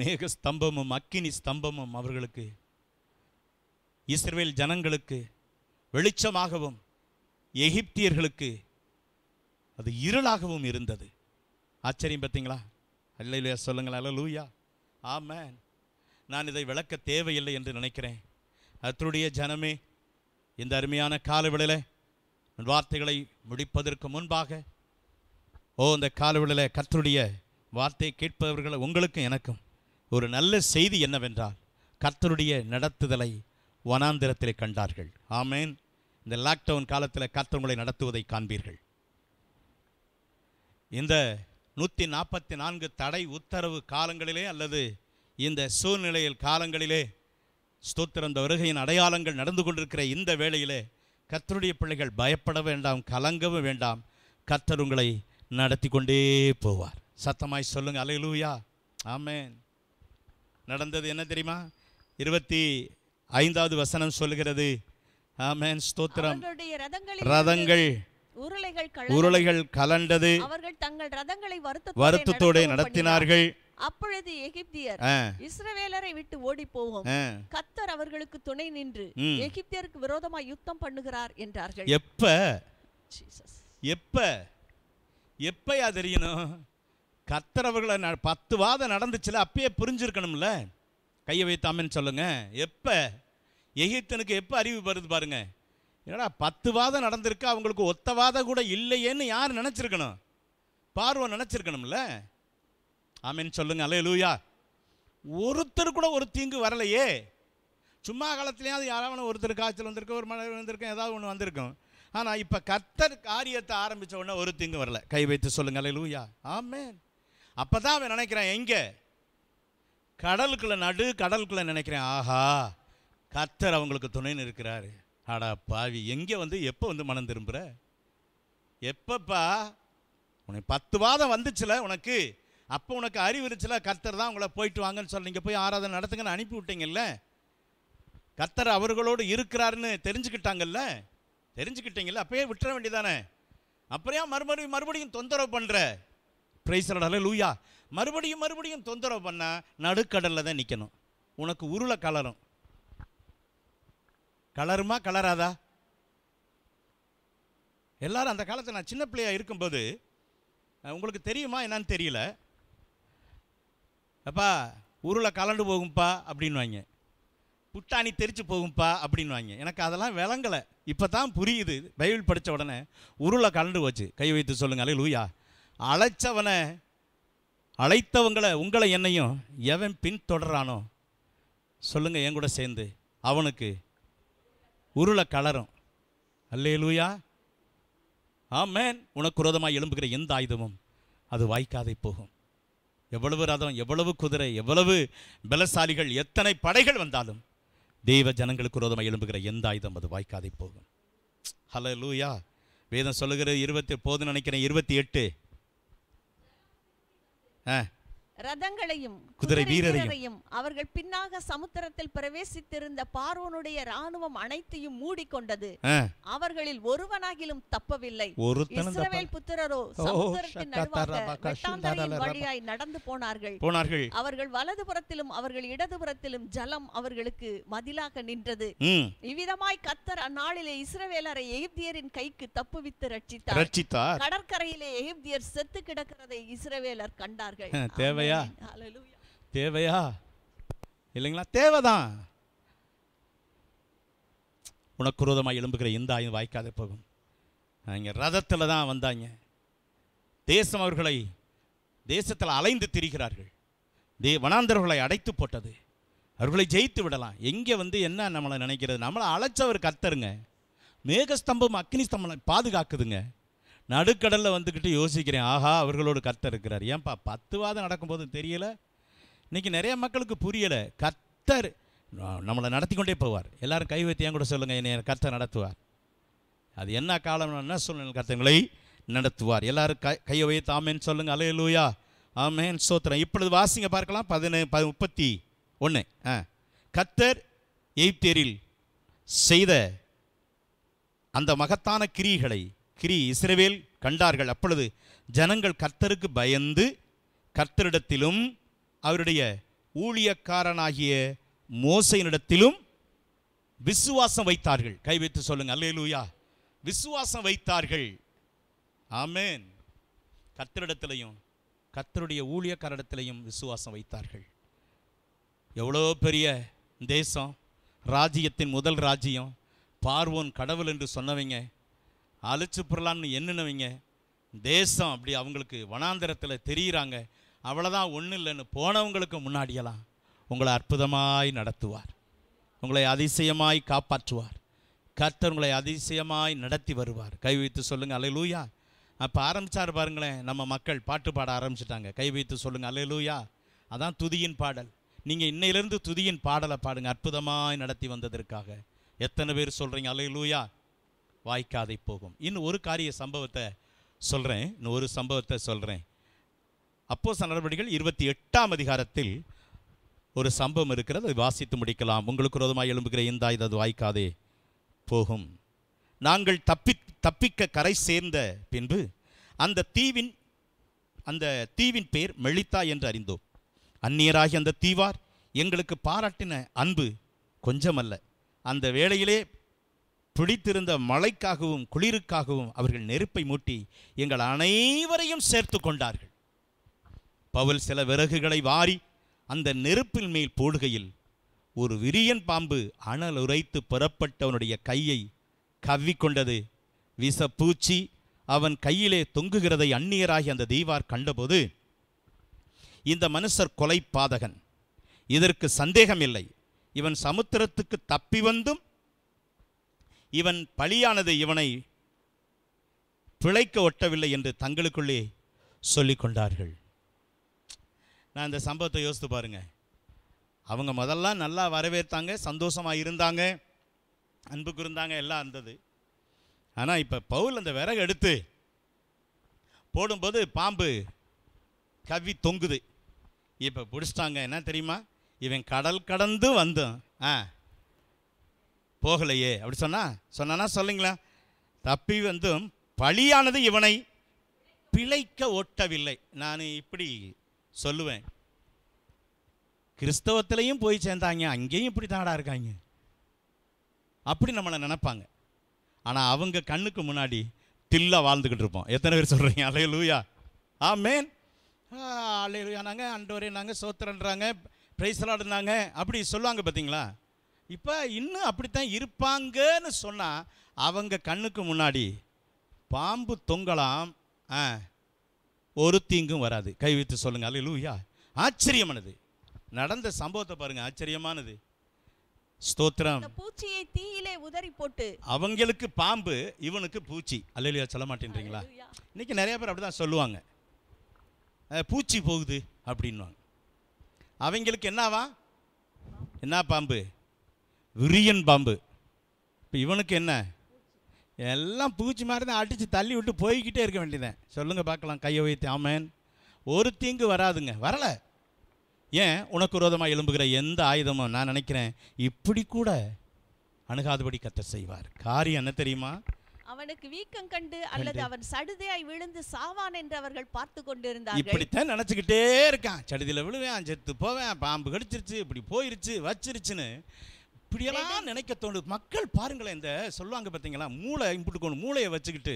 மேக ஸ்தம்பமும் அக்கினி ஸ்தம்பமும் அவர்களுக்கு இஸ்ரேல் ஜனங்களுக்கு வெளிச்சமாகவும் எகிப்தியர்களுக்கு அது இருளாகவும் இருந்தது ஆச்சரியம் பார்த்தீங்களா அல்ல இல்லையா சொல்லுங்களா அல்ல லூயா ஆமாம் நான் இதை விளக்க தேவையில்லை என்று நினைக்கிறேன் அத்துடைய ஜனமே இந்த அருமையான காலவெளியில் வார்த்தைகளை முடிப்பதற்கு முன்பாக ஓ இந்த காலவெளியில் கத்தருடைய வார்த்தையை கேட்பவர்களை உங்களுக்கும் எனக்கும் ஒரு நல்ல செய்தி என்னவென்றால் கர்த்தருடைய நடத்துதலை வனாந்திரத்திலே கண்டார்கள் ஆமேன் இந்த லாக்டவுன் காலத்தில் கர்த்தவங்களை நடத்துவதை காண்பீர்கள் இந்த நூற்றி நாற்பத்தி நான்கு தடை உத்தரவு காலங்களிலே அல்லது இந்த சூழ்நிலையில் காலங்களிலே ஸ்தூத்திரந்த வருகையின் அடையாளங்கள் நடந்து கொண்டிருக்கிற இந்த வேளையிலே கத்தருடைய பிள்ளைகள் பயப்பட வேண்டாம் கலங்கவும் வேண்டாம் கத்தர் உங்களை நடத்தி கொண்டே போவார் சத்தமாய் சொல்லுங்கள் அலையலூயா ஆமேன் நடந்தது என்ன தெரியுமா இருபத்தி ஐந்தாவது வசனம் சொல்லுகிறது ஆமேன் ஸ்தோத்திரம் ரதங்கள் உருளைகள் கலண்டது அவர்கள் தங்கள் ரதங்களை வருத்தத்தோடு நடத்தினார்கள் அப்பொழுது எகிப்தியர் இஸ்ரவேலரை விட்டு ஓடி போகும் கத்தர் அவர்களுக்கு துணை நின்று எகிப்தியருக்கு விரோதமா யுத்தம் பண்ணுகிறார் என்றார்கள் எப்ப எப்ப எப்பயா தெரியணும் கத்தரவர்களை பத்து வாதம் நடந்துச்சுல அப்பயே புரிஞ்சிருக்கணும்ல கையை வைத்தாமன்னு சொல்லுங்கள் எப்போ எகிப்தனுக்கு எப்போ அறிவு வருது பாருங்க ஏடா பத்து வாதம் நடந்திருக்கு அவங்களுக்கு ஒத்த வாதம் கூட இல்லையேன்னு யார் நினச்சிருக்கணும் பார்வம் நினச்சிருக்கணும்ல ஆமின்னு சொல்லுங்க அலே லூயா ஒருத்தர் கூட ஒரு தீங்கு வரலையே சும்மா காலத்துலேயாவது யாராவது ஒருத்தர் காய்ச்சல் வந்திருக்கோம் ஒரு மழை வந்திருக்கோம் ஏதாவது ஒன்று வந்திருக்கும் ஆனால் இப்போ கத்தர் காரியத்தை ஆரம்பித்த உடனே ஒரு தீங்கு வரல கை வைத்து சொல்லுங்க அலே லூயா ஆமேன் அப்போ தான் அவன் நினைக்கிறான் எங்கே கடலுக்குள்ளே நடு கடலுக்குள்ளே நினைக்கிறேன் ஆஹா கத்தர் அவங்களுக்கு துணைன்னு இருக்கிறாரு ஆடா பாவி எங்கே வந்து எப்போ வந்து மனம் திரும்புகிற எப்பப்பா உனக்கு பத்து வாதம் வந்துச்சுல உனக்கு அப்போ உனக்கு அறிவு இருச்சுல கத்தர் தான் உங்களை போயிட்டு வாங்கன்னு சொல்ல நீங்கள் போய் ஆராதனை நடத்துங்கன்னு அனுப்பி விட்டீங்கல்ல கத்தர் அவர்களோடு இருக்கிறாருன்னு தெரிஞ்சுக்கிட்டாங்கல்ல தெரிஞ்சுக்கிட்டீங்கல்ல அப்பயே விட்டுற வேண்டியதானே அப்புறம் மறுபடியும் மறுபடியும் தொந்தரவு பண்ணுற பிரைசலடல லூயா மறுபடியும் மறுபடியும் தொந்தரவு பண்ணால் நடுக்கடலில் தான் நிற்கணும் உனக்கு உருளை கலரும் கலருமா கலராதா எல்லாரும் அந்த காலத்தில் நான் சின்ன பிள்ளையாக இருக்கும்போது உங்களுக்கு தெரியுமா என்னன்னு தெரியல அப்பா உருளை கலண்டு போகும்ப்பா அப்படின்வாங்க புட்டாணி தெரிச்சு போகும்ப்பா அப்படின்வாங்க எனக்கு அதெல்லாம் விளங்கலை இப்போ தான் புரியுது பைபிள் படித்த உடனே உருளை கலண்டு போச்சு கை வைத்து சொல்லுங்க அலை லூயா அழைச்சவனை அழைத்தவங்களை உங்களை என்னையும் எவன் பின்தொடரானோ சொல்லுங்கள் என் கூட சேர்ந்து அவனுக்கு உருளை கலரும் அல்லேலூயா ஆமேன் உனக்கு ரோதமாக எழும்புகிற எந்த ஆயுதமும் அது வாய்க்காதை போகும் எவ்வளவு ரதம் எவ்வளவு குதிரை எவ்வளவு பலசாலிகள் எத்தனை படைகள் வந்தாலும் தெய்வ ஜனங்களுக்கு ரோதமாக எழும்புகிற எந்த ஆயுதம் அது வாய்க்காதை போகும் ஹலோ லூயா வேதம் சொல்லுகிற இருபத்தி போதுன்னு நினைக்கிறேன் இருபத்தி எட்டு হ্যাঁ ரதங்களையும் குதிரை வீரரையும் அவர்கள் பின்னாக சமுத்திரத்தில் பிரவேசித்திருந்த பார்வனுடைய ராணுவம் அனைத்தையும் மூடிக்கொண்டது அவர்களில் ஒருவனாகிலும் தப்பவில்லை இஸ்ரவேல் புத்திரரோ நடுவாக வழியாய் நடந்து போனார்கள் போனார்கள் அவர்கள் வலதுபுறத்திலும் அவர்கள் இடதுபுறத்திலும் ஜலம் அவர்களுக்கு மதிலாக நின்றது இவ்விதமாய் கத்தர் அந்நாளிலே இஸ்ரவேலரை எகிப்தியரின் கைக்கு தப்புவித்து ரட்சித்தார் கடற்கரையிலே எகிப்தியர் செத்து கிடக்கிறதை இஸ்ரவேலர் கண்டார்கள் தேவை தேவையா தேவையா இல்லைங்களா தேவைதான் உனக்கு விரோதமாக எழும்புகிற இந்த ஆயுதம் வாய்க்காத போகும் அவங்க ரதத்தில் தான் வந்தாங்க தேசம் அவர்களை தேசத்தில் அலைந்து திரிகிறார்கள் தே வனாந்தர்களை அடைத்து போட்டது அவர்களை ஜெயித்து விடலாம் எங்கே வந்து என்ன நம்மளை நினைக்கிறது நம்மளை அழைச்சவர் கத்தருங்க மேகஸ்தம்பம் அக்னி ஸ்தம்பம் பாதுகாக்குதுங்க நடுக்கடலில் வந்துக்கிட்டு யோசிக்கிறேன் ஆஹா அவர்களோடு கர்த்தர் இருக்கிறார் ஏன்பா பத்து வாதம் நடக்கும்போது தெரியலை இன்றைக்கி நிறைய மக்களுக்கு புரியலை கத்தர் நம்மளை நடத்தி கொண்டே போவார் எல்லாரும் கை வைத்தியம் ஏன் கூட சொல்லுங்கள் என்னை கர்த்தர் நடத்துவார் அது என்ன காலம் என்ன சொல்லுங்கள் கத்தங்களை நடத்துவார் எல்லாரும் கை கையை வைத்து ஆமேன்னு சொல்லுங்கள் லூயா ஆமேன் சோத்திரம் இப்பொழுது வாசிங்க பார்க்கலாம் பதினேழு ப முப்பத்தி ஒன்று ஆ கத்தர் எய்ப்தேரில் செய்த அந்த மகத்தான கிரிகளை கிரி இஸ்ரவேல் கண்டார்கள் அப்பொழுது ஜனங்கள் கர்த்தருக்கு பயந்து கர்த்தரிடத்திலும் அவருடைய ஊழியக்காரனாகிய மோசையினிடத்திலும் விசுவாசம் வைத்தார்கள் வைத்து சொல்லுங்க அல்லேலூயா விசுவாசம் வைத்தார்கள் ஆமேன் கத்தரிடத்திலையும் கர்த்தருடைய ஊழியக்காரிடத்திலையும் விசுவாசம் வைத்தார்கள் எவ்வளோ பெரிய தேசம் ராஜ்யத்தின் முதல் ராஜ்யம் பார்வோன் கடவுள் என்று சொன்னவங்க புறலான்னு என்னென்னவீங்க தேசம் அப்படி அவங்களுக்கு வனாந்திரத்தில் தெரிகிறாங்க அவ்வளோதான் ஒன்றும் இல்லைன்னு போனவங்களுக்கு முன்னாடியெல்லாம் உங்களை அற்புதமாய் நடத்துவார் உங்களை அதிசயமாய் காப்பாற்றுவார் கர்த்தர் உங்களை அதிசயமாய் நடத்தி வருவார் கை வைத்து சொல்லுங்கள் அலையலூயா அப்போ ஆரம்பித்தார் பாருங்களேன் நம்ம மக்கள் பாட்டு பாட ஆரம்பிச்சிட்டாங்க கை வைத்து சொல்லுங்கள் அலையலூயா அதான் துதியின் பாடல் நீங்கள் இன்னையிலேருந்து துதியின் பாடலை பாடுங்க அற்புதமாய் நடத்தி வந்ததற்காக எத்தனை பேர் சொல்கிறீங்க அலையலூயா வாய்க்காதே போகும் இன்னும் ஒரு காரிய சம்பவத்தை சொல்கிறேன் இன்னும் ஒரு சம்பவத்தை சொல்கிறேன் அப்போ நடவடிக்கைகள் இருபத்தி எட்டாம் அதிகாரத்தில் ஒரு சம்பவம் இருக்கிறது அதை வாசித்து முடிக்கலாம் உங்களுக்கு ரோதமாக எழும்புகிற இந்த இது அது வாய்க்காதே போகும் நாங்கள் தப்பி தப்பிக்க கரை சேர்ந்த பின்பு அந்த தீவின் அந்த தீவின் பெயர் மெளித்தா என்று அறிந்தோம் அந்நியராகி அந்த தீவார் எங்களுக்கு பாராட்டின அன்பு கொஞ்சமல்ல அந்த வேளையிலே பிடித்திருந்த மழைக்காகவும் குளிருக்காகவும் அவர்கள் நெருப்பை மூட்டி எங்கள் அனைவரையும் சேர்த்து கொண்டார்கள் பவுல் சில விறகுகளை வாரி அந்த நெருப்பின் மேல் போடுகையில் ஒரு விரியன் பாம்பு அனல் உரைத்து புறப்பட்டவனுடைய கையை கவ்விக்கொண்டது விசப்பூச்சி அவன் கையிலே தொங்குகிறதை அந்நியராகி அந்த தீவார் கண்டபோது இந்த மனுஷர் கொலை பாதகன் இதற்கு சந்தேகமில்லை இவன் சமுத்திரத்துக்கு தப்பி வந்தும் இவன் பலியானது இவனை பிழைக்க ஒட்டவில்லை என்று தங்களுக்குள்ளே சொல்லிக்கொண்டார்கள் நான் இந்த சம்பவத்தை யோசித்து பாருங்க அவங்க முதல்ல நல்லா வரவேற்றாங்க சந்தோஷமாக இருந்தாங்க அன்புக்கு இருந்தாங்க எல்லாம் இருந்தது ஆனால் இப்போ பவுல் அந்த விறகு எடுத்து போடும்போது பாம்பு கவி தொங்குது இப்போ பிடிச்சிட்டாங்க என்ன தெரியுமா இவன் கடல் கடந்து வந்தான் ஆ போகலையே அப்படி சொன்னா சொன்னா சொல்லுங்களா தப்பி வந்தும் பழியானது இவனை பிழைக்க ஒட்டவில்லை நான் இப்படி சொல்லுவேன் கிறிஸ்தவத்திலையும் போய் சேர்ந்தாங்க அங்கேயும் இப்படி தாடா இருக்காங்க அப்படி நம்மளை நினைப்பாங்க ஆனால் அவங்க கண்ணுக்கு முன்னாடி தில்லாக வாழ்ந்துக்கிட்டு இருப்போம் எத்தனை பேர் சொல்கிறீங்க அலைய லூயா ஆ மேன் அலைய லூயா நாங்கள் அண்டோரே நாங்கள் சோத்திரன்றாங்க பிரைஸ்லாடுனாங்க அப்படி சொல்லுவாங்க பார்த்தீங்களா இப்போ இன்னும் அப்படித்தான் இருப்பாங்கன்னு சொன்னால் அவங்க கண்ணுக்கு முன்னாடி பாம்பு தொங்கலாம் ஆ ஒரு தீங்கும் வராது கைவித்து சொல்லுங்கள் அல்ல லூயா ஆச்சரியமானது நடந்த சம்பவத்தை பாருங்க ஆச்சரியமானது ஸ்தோத்திரம் பூச்சியை தீயிலே உதறி போட்டு அவங்களுக்கு பாம்பு இவனுக்கு பூச்சி அல்லையா சொல்ல மாட்டேன்றீங்களா இன்னைக்கு நிறைய பேர் அப்படிதான் சொல்லுவாங்க பூச்சி போகுது அப்படின்வாங்க அவங்களுக்கு என்னவா என்ன பாம்பு விரியன் பாம்பு இப்போ இவனுக்கு என்ன எல்லாம் பூச்சி மாதிரி தான் அடித்து தள்ளி விட்டு போய்கிட்டே இருக்க வேண்டியதேன் சொல்லுங்கள் பார்க்கலாம் கையை வைத்து ஆமேன் ஒரு தீங்கு வராதுங்க வரலை ஏன் உனக்கு விரோதமாக எழும்புகிற எந்த ஆயுதமும் நான் நினைக்கிறேன் இப்படி கூட அணுகாதபடி கத்த செய்வார் காரியம் என்ன தெரியுமா அவனுக்கு வீக்கம் கண்டு அல்லது அவன் சடுதையாய் விழுந்து சாவான் என்று அவர்கள் பார்த்து கொண்டிருந்தார் இப்படித்தான் நினச்சிக்கிட்டே இருக்கான் சடுதியில் விழுவேன் செத்து போவேன் பாம்பு கடிச்சிருச்சு இப்படி போயிருச்சு வச்சிருச்சுன்னு இப்படியெல்லாம் நினைக்க தோணுது மக்கள் பாருங்களேன் இந்த சொல்லுவாங்க பார்த்தீங்களா மூளை இம்புட்டுக்கணும் மூளையை வச்சுக்கிட்டு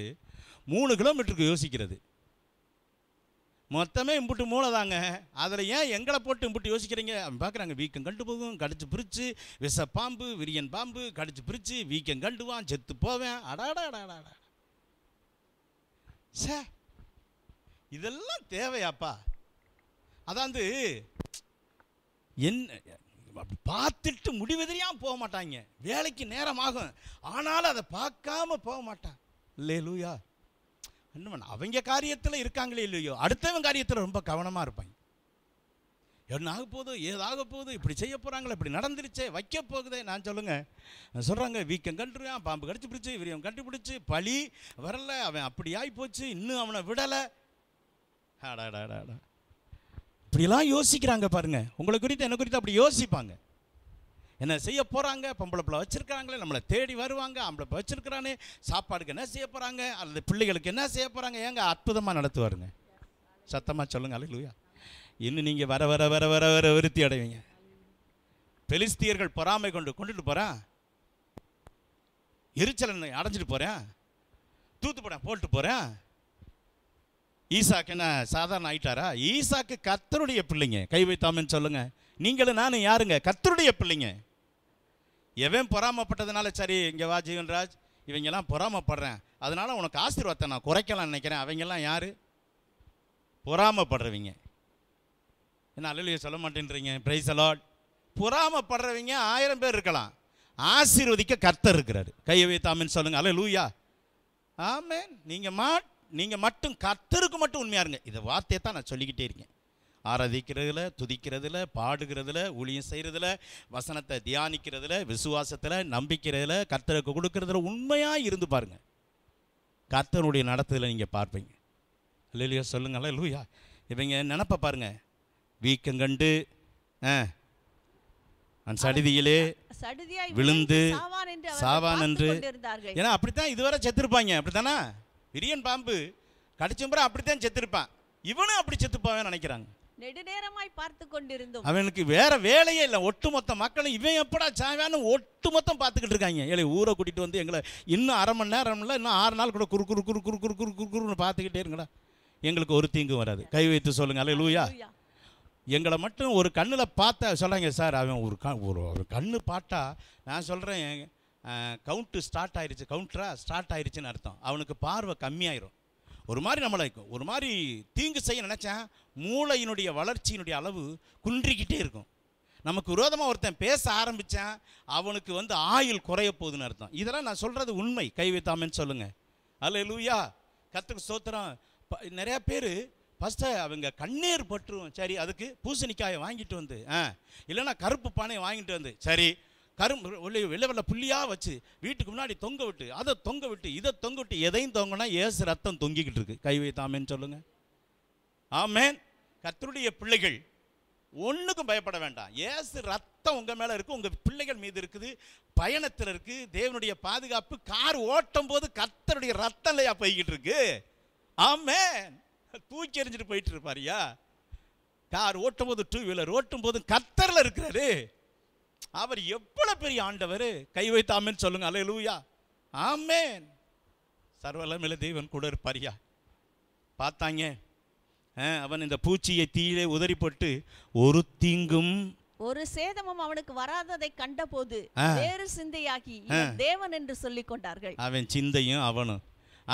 மூணு கிலோமீட்டருக்கு யோசிக்கிறது மொத்தமே இம்புட்டு மூளை தாங்க அதில் ஏன் எங்களை போட்டு இம்புட்டு யோசிக்கிறீங்க பார்க்குறாங்க வீக்கம் கண்டு போகும் கடிச்சு பிரித்து விச பாம்பு விரியன் பாம்பு கடிச்சு பிரித்து வீக்கம் கண்டுவான் செத்து போவேன் அடாடா அடாடா சே இதெல்லாம் தேவையாப்பா அதாவது என்ன பார்த்துட்டு முடிவெதிரியாக போக மாட்டாங்க வேலைக்கு நேரம் ஆகும் ஆனாலும் அதை பார்க்காம போக மாட்டான் இல்லை லூயா இன்னும் அவங்க காரியத்தில் இருக்காங்களே இல்லையோ அடுத்தவன் காரியத்தில் ரொம்ப கவனமாக இருப்பாங்க என்ன ஆக போகுது ஏதாக போகுது இப்படி செய்ய போகிறாங்களே இப்படி நடந்துருச்சே வைக்க போகுதே நான் சொல்லுங்கள் சொல்கிறாங்க வீக்கம் கண்டுருவான் பாம்பு கடிச்சு பிடிச்சி விரியம் கண்டுபிடிச்சி பழி வரல அவன் அப்படி ஆகி போச்சு இன்னும் அவனை விடலை ஆடாடாடாடா இப்படிலாம் யோசிக்கிறாங்க பாருங்கள் உங்களை குறித்து என்ன குறித்து அப்படி யோசிப்பாங்க என்ன செய்ய போகிறாங்க பொம்பளை பிள்ளை வச்சுருக்காங்களே நம்மளை தேடி வருவாங்க ஆம்பளை பிள்ளை வச்சுருக்கிறானே சாப்பாடுக்கு என்ன செய்ய போகிறாங்க அல்லது பிள்ளைகளுக்கு என்ன செய்ய போகிறாங்க ஏங்க அற்புதமாக நடத்துவாருங்க சத்தமாக சொல்லுங்க அலையிலுயா இன்னும் நீங்கள் வர வர வர வர வர விருத்தி அடைவீங்க பெலிஸ்தியர்கள் பொறாமை கொண்டு கொண்டுட்டு போகிறேன் எரிச்சலன் அடைஞ்சிட்டு போகிறேன் தூத்து போட போட்டு போகிறேன் ஈசாக் என்ன சாதாரண ஆயிட்டாரா ஈசாக்கு கத்தருடைய பிள்ளைங்க கை வைத்தாமன்னு சொல்லுங்க நீங்களும் நானும் யாருங்க கத்தருடைய பிள்ளைங்க எவன் பொறாமப்பட்டதுனால சரி இங்கே வா ஜீவன்ராஜ் இவங்கெல்லாம் பொறாமப்படுறேன் அதனால உனக்கு ஆசீர்வாதத்தை நான் குறைக்கலாம் நினைக்கிறேன் அவங்கெல்லாம் யார் பொறாமப்படுறவங்க என்ன அலுவலிய சொல்ல மாட்டேன்றீங்க பிரைஸ் அலாட் பொறாமப்படுறவங்க ஆயிரம் பேர் இருக்கலாம் ஆசீர்வதிக்க கர்த்தர் இருக்கிறாரு கையை வைத்தாமன்னு சொல்லுங்க அலை லூயா ஆமே நீங்கள் மாட் நீங்கள் மட்டும் கத்தருக்கு மட்டும் உண்மையாக இருங்க இதை வார்த்தையை தான் நான் சொல்லிக்கிட்டே இருக்கேன் ஆராதிக்கிறதுல துதிக்கிறதுல பாடுகிறதுல ஊழியம் செய்கிறதுல வசனத்தை தியானிக்கிறதுல விசுவாசத்தில் நம்பிக்கிறதுல கத்தருக்கு கொடுக்கறதுல உண்மையாக இருந்து பாருங்கள் கத்தனுடைய நடத்துதலை நீங்கள் பார்ப்பீங்க இல்லையா சொல்லுங்கல்ல லூயா இவங்க நினப்ப பாருங்கள் வீக்கம் கண்டு சடுதியிலே விழுந்து சாவான் என்று ஏன்னா அப்படித்தான் இதுவரை செத்துருப்பாங்க அப்படித்தானா விரியன் பாம்பு கடிச்சம்பரம் அப்படித்தான் செத்துருப்பான் இவனும் அப்படி செத்துப்பாவே நினைக்கிறாங்க நெடுநேரமாய் பார்த்து கொண்டிருந்தோம் அவனுக்கு வேற வேலையே இல்லை ஒட்டுமொத்த மக்களும் இவன் எப்படா சாவான்னு மொத்தம் பார்த்துக்கிட்டு இருக்காங்க ஏழை ஊரை கூட்டிட்டு வந்து எங்களை இன்னும் அரை மணி நேரம் இல்லை இன்னும் ஆறு நாள் கூட குறு குறு குறு குறு குறு குறு குறு குறுன்னு பார்த்துக்கிட்டே இருங்களா எங்களுக்கு ஒரு தீங்கு வராது கை வைத்து சொல்லுங்க அல்ல லூயா எங்களை மட்டும் ஒரு கண்ணில் பார்த்தா சொல்கிறாங்க சார் அவன் ஒரு க ஒரு கண்ணு பார்த்தா நான் சொல்கிறேன் கவுண்ட்டு ஸ்டார்ட் ஆயிடுச்சு கவுண்டராக ஸ்டார்ட் ஆயிடுச்சுன்னு அர்த்தம் அவனுக்கு பார்வை கம்மியாயிரும் ஒரு மாதிரி நம்மளை இருக்கும் ஒரு மாதிரி தீங்கு செய்ய நினச்சேன் மூளையினுடைய வளர்ச்சியினுடைய அளவு குன்றிக்கிட்டே இருக்கும் நமக்கு விரோதமாக ஒருத்தன் பேச ஆரம்பித்தான் அவனுக்கு வந்து ஆயுள் குறைய போகுதுன்னு அர்த்தம் இதெல்லாம் நான் சொல்கிறது உண்மை கை வைத்தாமன்னு சொல்லுங்கள் அல்ல லூயா கத்துக்கு சோத்திரம் நிறையா பேர் ஃபஸ்ட்டு அவங்க கண்ணீர் பற்றுவோம் சரி அதுக்கு பூசணிக்காயை வாங்கிட்டு வந்து ஆ இல்லைன்னா கருப்பு பானையை வாங்கிட்டு வந்து சரி கரும் வெள்ளை வெள்ள புள்ளியாக வச்சு வீட்டுக்கு முன்னாடி தொங்க விட்டு அதை தொங்க விட்டு இதை தொங்க விட்டு எதையும் தொங்கினா ஏசு ரத்தம் தொங்கிக்கிட்டு இருக்கு கை வைத்தாமேன்னு சொல்லுங்க ஆமேன் கத்தருடைய பிள்ளைகள் ஒன்றுக்கும் பயப்பட வேண்டாம் ஏசு ரத்தம் உங்கள் மேலே இருக்குது உங்கள் பிள்ளைகள் மீது இருக்குது பயணத்தில் இருக்குது தேவனுடைய பாதுகாப்பு கார் ஓட்டும் போது கத்தருடைய ரத்தம் இல்லையா போய்கிட்டு இருக்கு ஆமேன் தூக்கி எறிஞ்சிட்டு போயிட்டு இருப்பாரியா கார் ஓட்டும் போது டூ வீலர் ஓட்டும் போது கத்தரில் இருக்கிறாரு அவர் எவ்வளவு பெரிய ஆண்டவர் கை வைத்தாமேன்னு சொல்லுங்க அலே லூயா ஆமேன் சர்வலமில தெய்வன் கூட இருப்பாரியா பார்த்தாங்க அவன் இந்த பூச்சியை தீயிலே உதறி போட்டு ஒரு தீங்கும் ஒரு சேதமும் அவனுக்கு வராததை கண்ட போது வேறு சிந்தையாகி தேவன் என்று சொல்லிக் கொண்டார்கள் அவன் சிந்தையும் அவனும்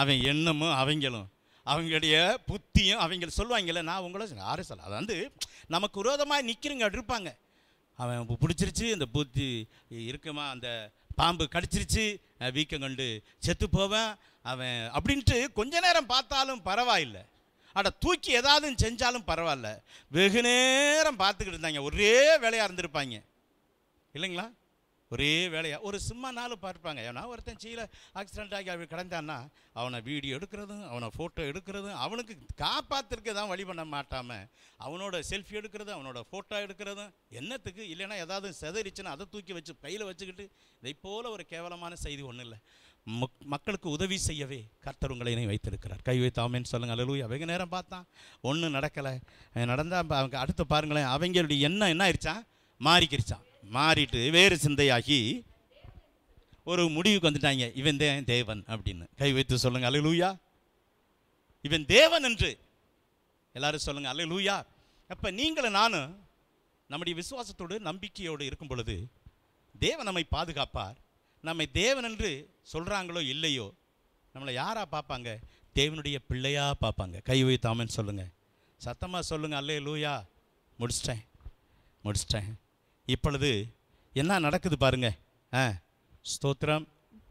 அவன் எண்ணமும் அவங்களும் அவங்களுடைய புத்தியும் அவங்க சொல்லுவாங்கல்ல நான் உங்களை யாரும் சொல்ல அது வந்து நமக்கு விரோதமாக நிற்கிறவங்க இருப்பாங்க அவன் பிடிச்சிருச்சு இந்த பூத்தி இருக்குமா அந்த பாம்பு கடிச்சிருச்சு வீக்கம் கண்டு செத்து போவேன் அவன் அப்படின்ட்டு கொஞ்ச நேரம் பார்த்தாலும் பரவாயில்லை அட தூக்கி ஏதாவது செஞ்சாலும் பரவாயில்ல வெகு நேரம் பார்த்துக்கிட்டு இருந்தாங்க ஒரே வேலையாக இருந்திருப்பாங்க இல்லைங்களா ஒரே வேலையாக ஒரு சும்மா நாள் பார்ப்பாங்க ஏன்னா ஒருத்தன் சீல ஆக்சிடெண்ட் ஆகி அவன் கிடந்தான்னா அவனை வீடியோ எடுக்கிறதும் அவனை ஃபோட்டோ எடுக்கிறதும் அவனுக்கு காப்பாற்றுறதுக்கு தான் வழி பண்ண மாட்டாமல் அவனோட செல்ஃபி எடுக்கிறது அவனோட ஃபோட்டோ எடுக்கிறதும் என்னத்துக்கு இல்லைன்னா ஏதாவது செதறிச்சுன்னா அதை தூக்கி வச்சு கையில் வச்சுக்கிட்டு இதை போல் ஒரு கேவலமான செய்தி ஒன்றும் இல்லை மக் மக்களுக்கு உதவி செய்யவே கர்த்தர் உங்களை வைத்திருக்கிறார் கை வைத்தாமேன்னு சொல்லுங்கள் அலலூயா அவங்க நேரம் பார்த்தான் ஒன்றும் நடக்கலை நடந்தால் அவங்க அடுத்து பாருங்களேன் அவங்களுடைய எண்ணம் என்ன ஆயிடுச்சான் மாறிக்கிருச்சான் மாறிட்டு வேறு சிந்தையாகி ஒரு முடிவுக்கு வந்துட்டாங்க இவன் தான் தேவன் அப்படின்னு கை வைத்து சொல்லுங்க சொல்லுங்கள் லூயா இவன் தேவன் என்று எல்லாரும் சொல்லுங்க சொல்லுங்கள் லூயா அப்போ நீங்களும் நானும் நம்முடைய விசுவாசத்தோடு நம்பிக்கையோடு இருக்கும் பொழுது தேவன் நம்மை பாதுகாப்பார் நம்மை தேவன் என்று சொல்கிறாங்களோ இல்லையோ நம்மளை யாராக பார்ப்பாங்க தேவனுடைய பிள்ளையாக பார்ப்பாங்க கை வைத்தாமன்னு சொல்லுங்கள் சத்தமாக சொல்லுங்கள் அல்லே லூயா முடிச்சிட்டேன் முடிச்சிட்டேன் இப்பொழுது என்ன நடக்குது பாருங்க ஆ ஸ்தோத்திரம்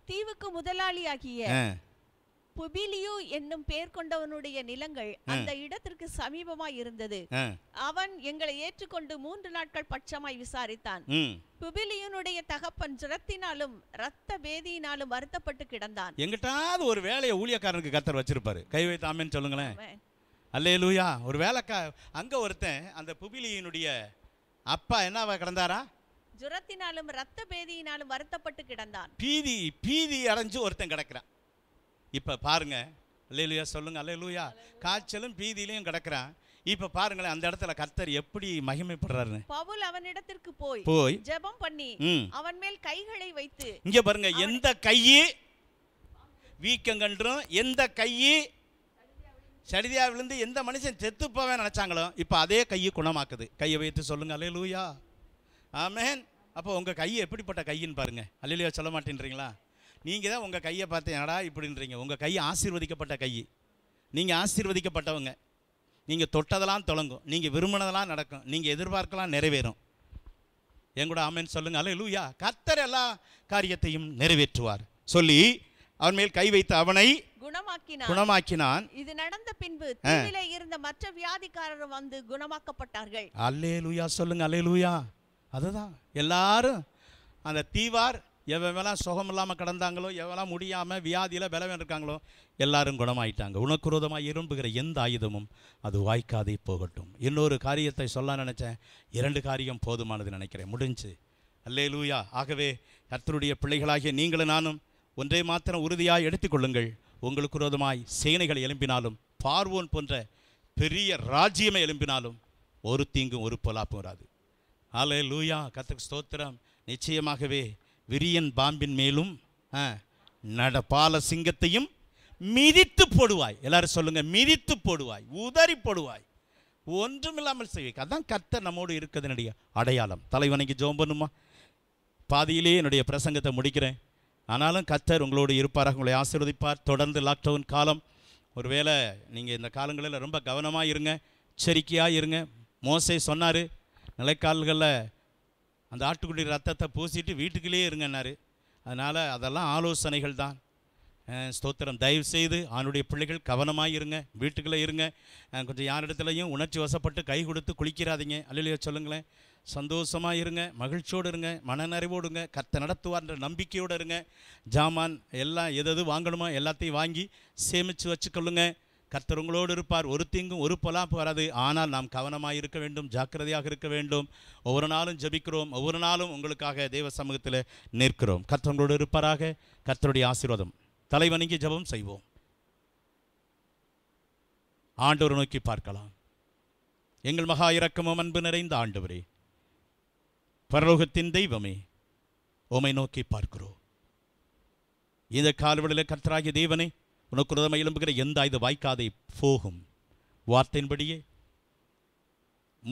தீவுக்கு முதலாளியாகிய புபிலியு என்னும் பெயர் கொண்டவனுடைய நிலங்கள் அந்த இடத்திற்கு சமீபமாய் இருந்தது அவன் எங்களை ஏற்றுக்கொண்டு மூன்று நாட்கள் பட்சமாய் விசாரித்தான் புபிலியனுடைய தகப்பன் ஜுரத்தினாலும் ரத்த பேதியினாலும் வருத்தப்பட்டு கிடந்தான் எங்கிட்டாவது ஒரு வேலையை ஊழியக்காரனுக்கு கத்தர் வச்சிருப்பாரு கை வைத்தாமேன்னு சொல்லுங்களேன் அல்லே லூயா ஒரு வேலைக்கா அங்க ஒருத்தன் அந்த புபிலியனுடைய அப்பா என்ன கிடந்தாரா ஜுரத்தினாலும் ரத்த பேதியினாலும் வருத்தப்பட்டு கிடந்தான் பீதி பீதி அடைஞ்சு ஒருத்தன் கிடக்கிறான் இப்போ பாருங்க அல்லேலூயா சொல்லுங்க அல்லேலூயா காய்ச்சலும் பீதியிலையும் கிடக்கிறான் இப்ப பாருங்களேன் அந்த இடத்துல கர்த்தர் எப்படி மகிமைப்படுறாரு பவுல் அவனிடத்திற்கு போய் போய் ஜெபம் பண்ணி அவன் மேல் கைகளை வைத்து இங்க பாருங்க எந்த கையி வீக்கங்கன்றும் எந்த கையி சடிதியாக விழுந்து எந்த மனுஷன் செத்துப்போவே நினச்சாங்களோ இப்போ அதே கையை குணமாக்குது கையை வைத்து சொல்லுங்கள் லூயா ஆமேன் அப்போ உங்கள் கை எப்படிப்பட்ட கையின்னு பாருங்கள் அலையிலையோ சொல்ல மாட்டேன்றீங்களா நீங்கள் தான் உங்கள் கையை பார்த்து என்னடா இப்படின்றீங்க உங்கள் கை ஆசீர்வதிக்கப்பட்ட கை நீங்கள் ஆசீர்வதிக்கப்பட்டவங்க நீங்கள் தொட்டதெல்லாம் தொடங்கும் நீங்கள் விரும்பினதெல்லாம் நடக்கும் நீங்கள் எதிர்பார்க்கலாம் நிறைவேறும் என் கூட ஆமேன்னு சொல்லுங்கள் லூயா கத்தர் எல்லா காரியத்தையும் நிறைவேற்றுவார் சொல்லி அவன் மேல் கை வைத்த அவனை குணமாக்கினான் குணமாக்கினான் இது நடந்த பின்பு தீவிலே இருந்த மற்ற வியாதிக்காரரும் வந்து குணமாக்கப்பட்டார்கள் அல்லே லூயா சொல்லுங்க அல்லே லூயா அதுதான் எல்லாரும் அந்த தீவார் எவெல்லாம் சுகம் இல்லாமல் கிடந்தாங்களோ எவெல்லாம் முடியாமல் வியாதியில் பலவன் இருக்காங்களோ எல்லாரும் குணமாயிட்டாங்க உனக்கு விரோதமாக இரும்புகிற எந்த ஆயுதமும் அது வாய்க்காதே போகட்டும் இன்னொரு காரியத்தை சொல்ல நினச்சேன் இரண்டு காரியம் போதுமானது நினைக்கிறேன் முடிஞ்சு அல்லே லூயா ஆகவே கர்த்தருடைய பிள்ளைகளாகிய நீங்களும் நானும் ஒன்றே மாத்திரம் உறுதியாக எடுத்துக்கொள்ளுங்கள் உங்களுக்கு விரோதமாய் சேனைகளை எழும்பினாலும் பார்வோன் போன்ற பெரிய ராஜ்யமே எழும்பினாலும் ஒரு தீங்கும் ஒரு பொலாப்பும் வராது அலே லூயா கத்துக்கு ஸ்தோத்திரம் நிச்சயமாகவே விரியன் பாம்பின் மேலும் நடபால சிங்கத்தையும் மிதித்து போடுவாய் எல்லாரும் சொல்லுங்க மிதித்து போடுவாய் உதறி போடுவாய் ஒன்றும் இல்லாமல் செய்வேன் அதான் கர்த்தர் நம்மோடு இருக்கிறது என்னுடைய அடையாளம் தலைவனைக்கு ஜோம் பண்ணுமா பாதியிலேயே என்னுடைய பிரசங்கத்தை முடிக்கிறேன் ஆனாலும் கத்தர் உங்களோடு இருப்பார் உங்களை ஆசீர்வதிப்பார் தொடர்ந்து லாக்டவுன் காலம் ஒருவேளை நீங்கள் இந்த காலங்களில் ரொம்ப கவனமாக இருங்க எச்சரிக்கையாக இருங்க மோசை சொன்னார் நிலைக்கால்களில் அந்த ஆட்டுக்குடி ரத்தத்தை பூசிட்டு வீட்டுக்குள்ளேயே இருங்கன்னாரு அதனால் அதெல்லாம் ஆலோசனைகள் தான் ஸ்தோத்திரம் தயவு செய்து ஆணுடைய பிள்ளைகள் கவனமாக இருங்க வீட்டுக்குள்ளே இருங்க கொஞ்சம் யார் இடத்துலையும் உணர்ச்சி வசப்பட்டு கை கொடுத்து குளிக்கிறாதீங்க அல்லையோ சொல்லுங்களேன் சந்தோஷமாக இருங்க மகிழ்ச்சியோடு இருங்க மனநிறைவோடுங்க இருங்க கத்தை நடத்துவார்ன்ற நம்பிக்கையோடு இருங்க ஜாமான் எல்லாம் எதது வாங்கணுமோ எல்லாத்தையும் வாங்கி சேமித்து வச்சுக்கொள்ளுங்க கர்த்தர் உங்களோடு இருப்பார் ஒரு தீங்கும் ஒரு பொலாம் வராது ஆனால் நாம் கவனமாக இருக்க வேண்டும் ஜாக்கிரதையாக இருக்க வேண்டும் ஒவ்வொரு நாளும் ஜபிக்கிறோம் ஒவ்வொரு நாளும் உங்களுக்காக தெய்வ சமூகத்தில் நிற்கிறோம் கர்த்தவங்களோடு இருப்பாராக கர்த்தருடைய ஆசீர்வாதம் தலைவணங்கி ஜபம் செய்வோம் ஆண்டவர் நோக்கி பார்க்கலாம் எங்கள் மகா இரக்கமும் அன்பு நிறைந்த ஆண்டவரே பரலோகத்தின் தெய்வமே உமை நோக்கி பார்க்கிறோம் இந்த காலவெளியில் கர்த்தராகிய தேவனே உனக்கு உரதமாக எழும்புகிற எந்த இது வாய்க்காதை போகும் வார்த்தையின்படியே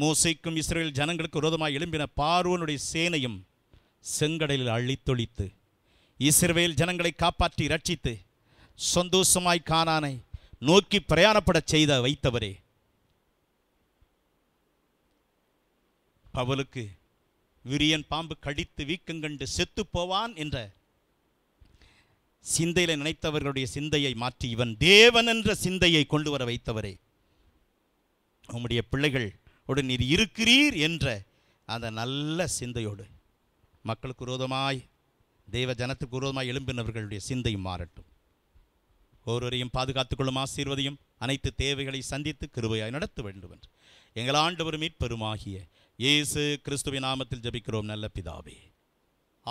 மூசைக்கும் இஸ்ரேல் ஜனங்களுக்கு விரோதமாக எழும்பின பார்வனுடைய சேனையும் செங்கடலில் அழித்தொழித்து இஸ்ரேல் ஜனங்களை காப்பாற்றி ரட்சித்து சந்தோஷமாய் காணானை நோக்கி பிரயாணப்பட செய்த வைத்தவரே பவலுக்கு விரியன் பாம்பு கடித்து வீக்கங்கண்டு செத்து போவான் என்ற சிந்தையில் நினைத்தவர்களுடைய சிந்தையை மாற்றி இவன் தேவன் என்ற சிந்தையை கொண்டு வர வைத்தவரே உம்முடைய பிள்ளைகள் உடன் நீர் இருக்கிறீர் என்ற அந்த நல்ல சிந்தையோடு மக்களுக்கு விரோதமாய் தெய்வ ஜனத்துக்கு விரோதமாய் எழும்பினவர்களுடைய சிந்தையும் மாறட்டும் பாதுகாத்துக் கொள்ளும் ஆசீர்வதையும் அனைத்து தேவைகளை சந்தித்து கிருபையாய் நடத்த வேண்டும் என்று எங்களாண்டு ஒரு மீட்பெருமாகிய இயேசு கிறிஸ்துவின் நாமத்தில் ஜபிக்கிறோம் நல்ல பிதாவே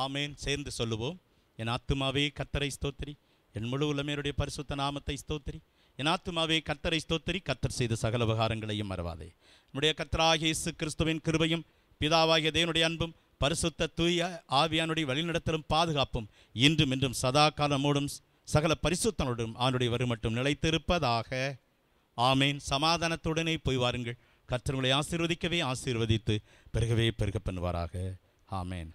ஆமேன் சேர்ந்து சொல்லுவோம் என் ஆத்துமாவே கத்தரை ஸ்தோத்திரி என் முழு உலமையருடைய பரிசுத்த நாமத்தை ஸ்தோத்திரி என் ஆத்துமாவே கத்தரை ஸ்தோத்திரி கத்தர் செய்த சகல விவகாரங்களையும் மறவாதே நம்முடைய கத்தராக இயேசு கிறிஸ்துவின் கிருபையும் பிதாவாகிய தேவனுடைய அன்பும் பரிசுத்த தூய ஆவியானுடைய வழிநடத்தலும் பாதுகாப்பும் இன்றும் இன்றும் சதா காலமோடும் சகல பரிசுத்தனுடன் அவனுடைய வரும் மட்டும் நிலைத்திருப்பதாக ஆமேன் சமாதானத்துடனே போய் வாருங்கள் கற்றவங்களை ஆசீர்வதிக்கவே ஆசீர்வதித்து பெருகவே பெருக பண்ணுவாராக ஆமேன்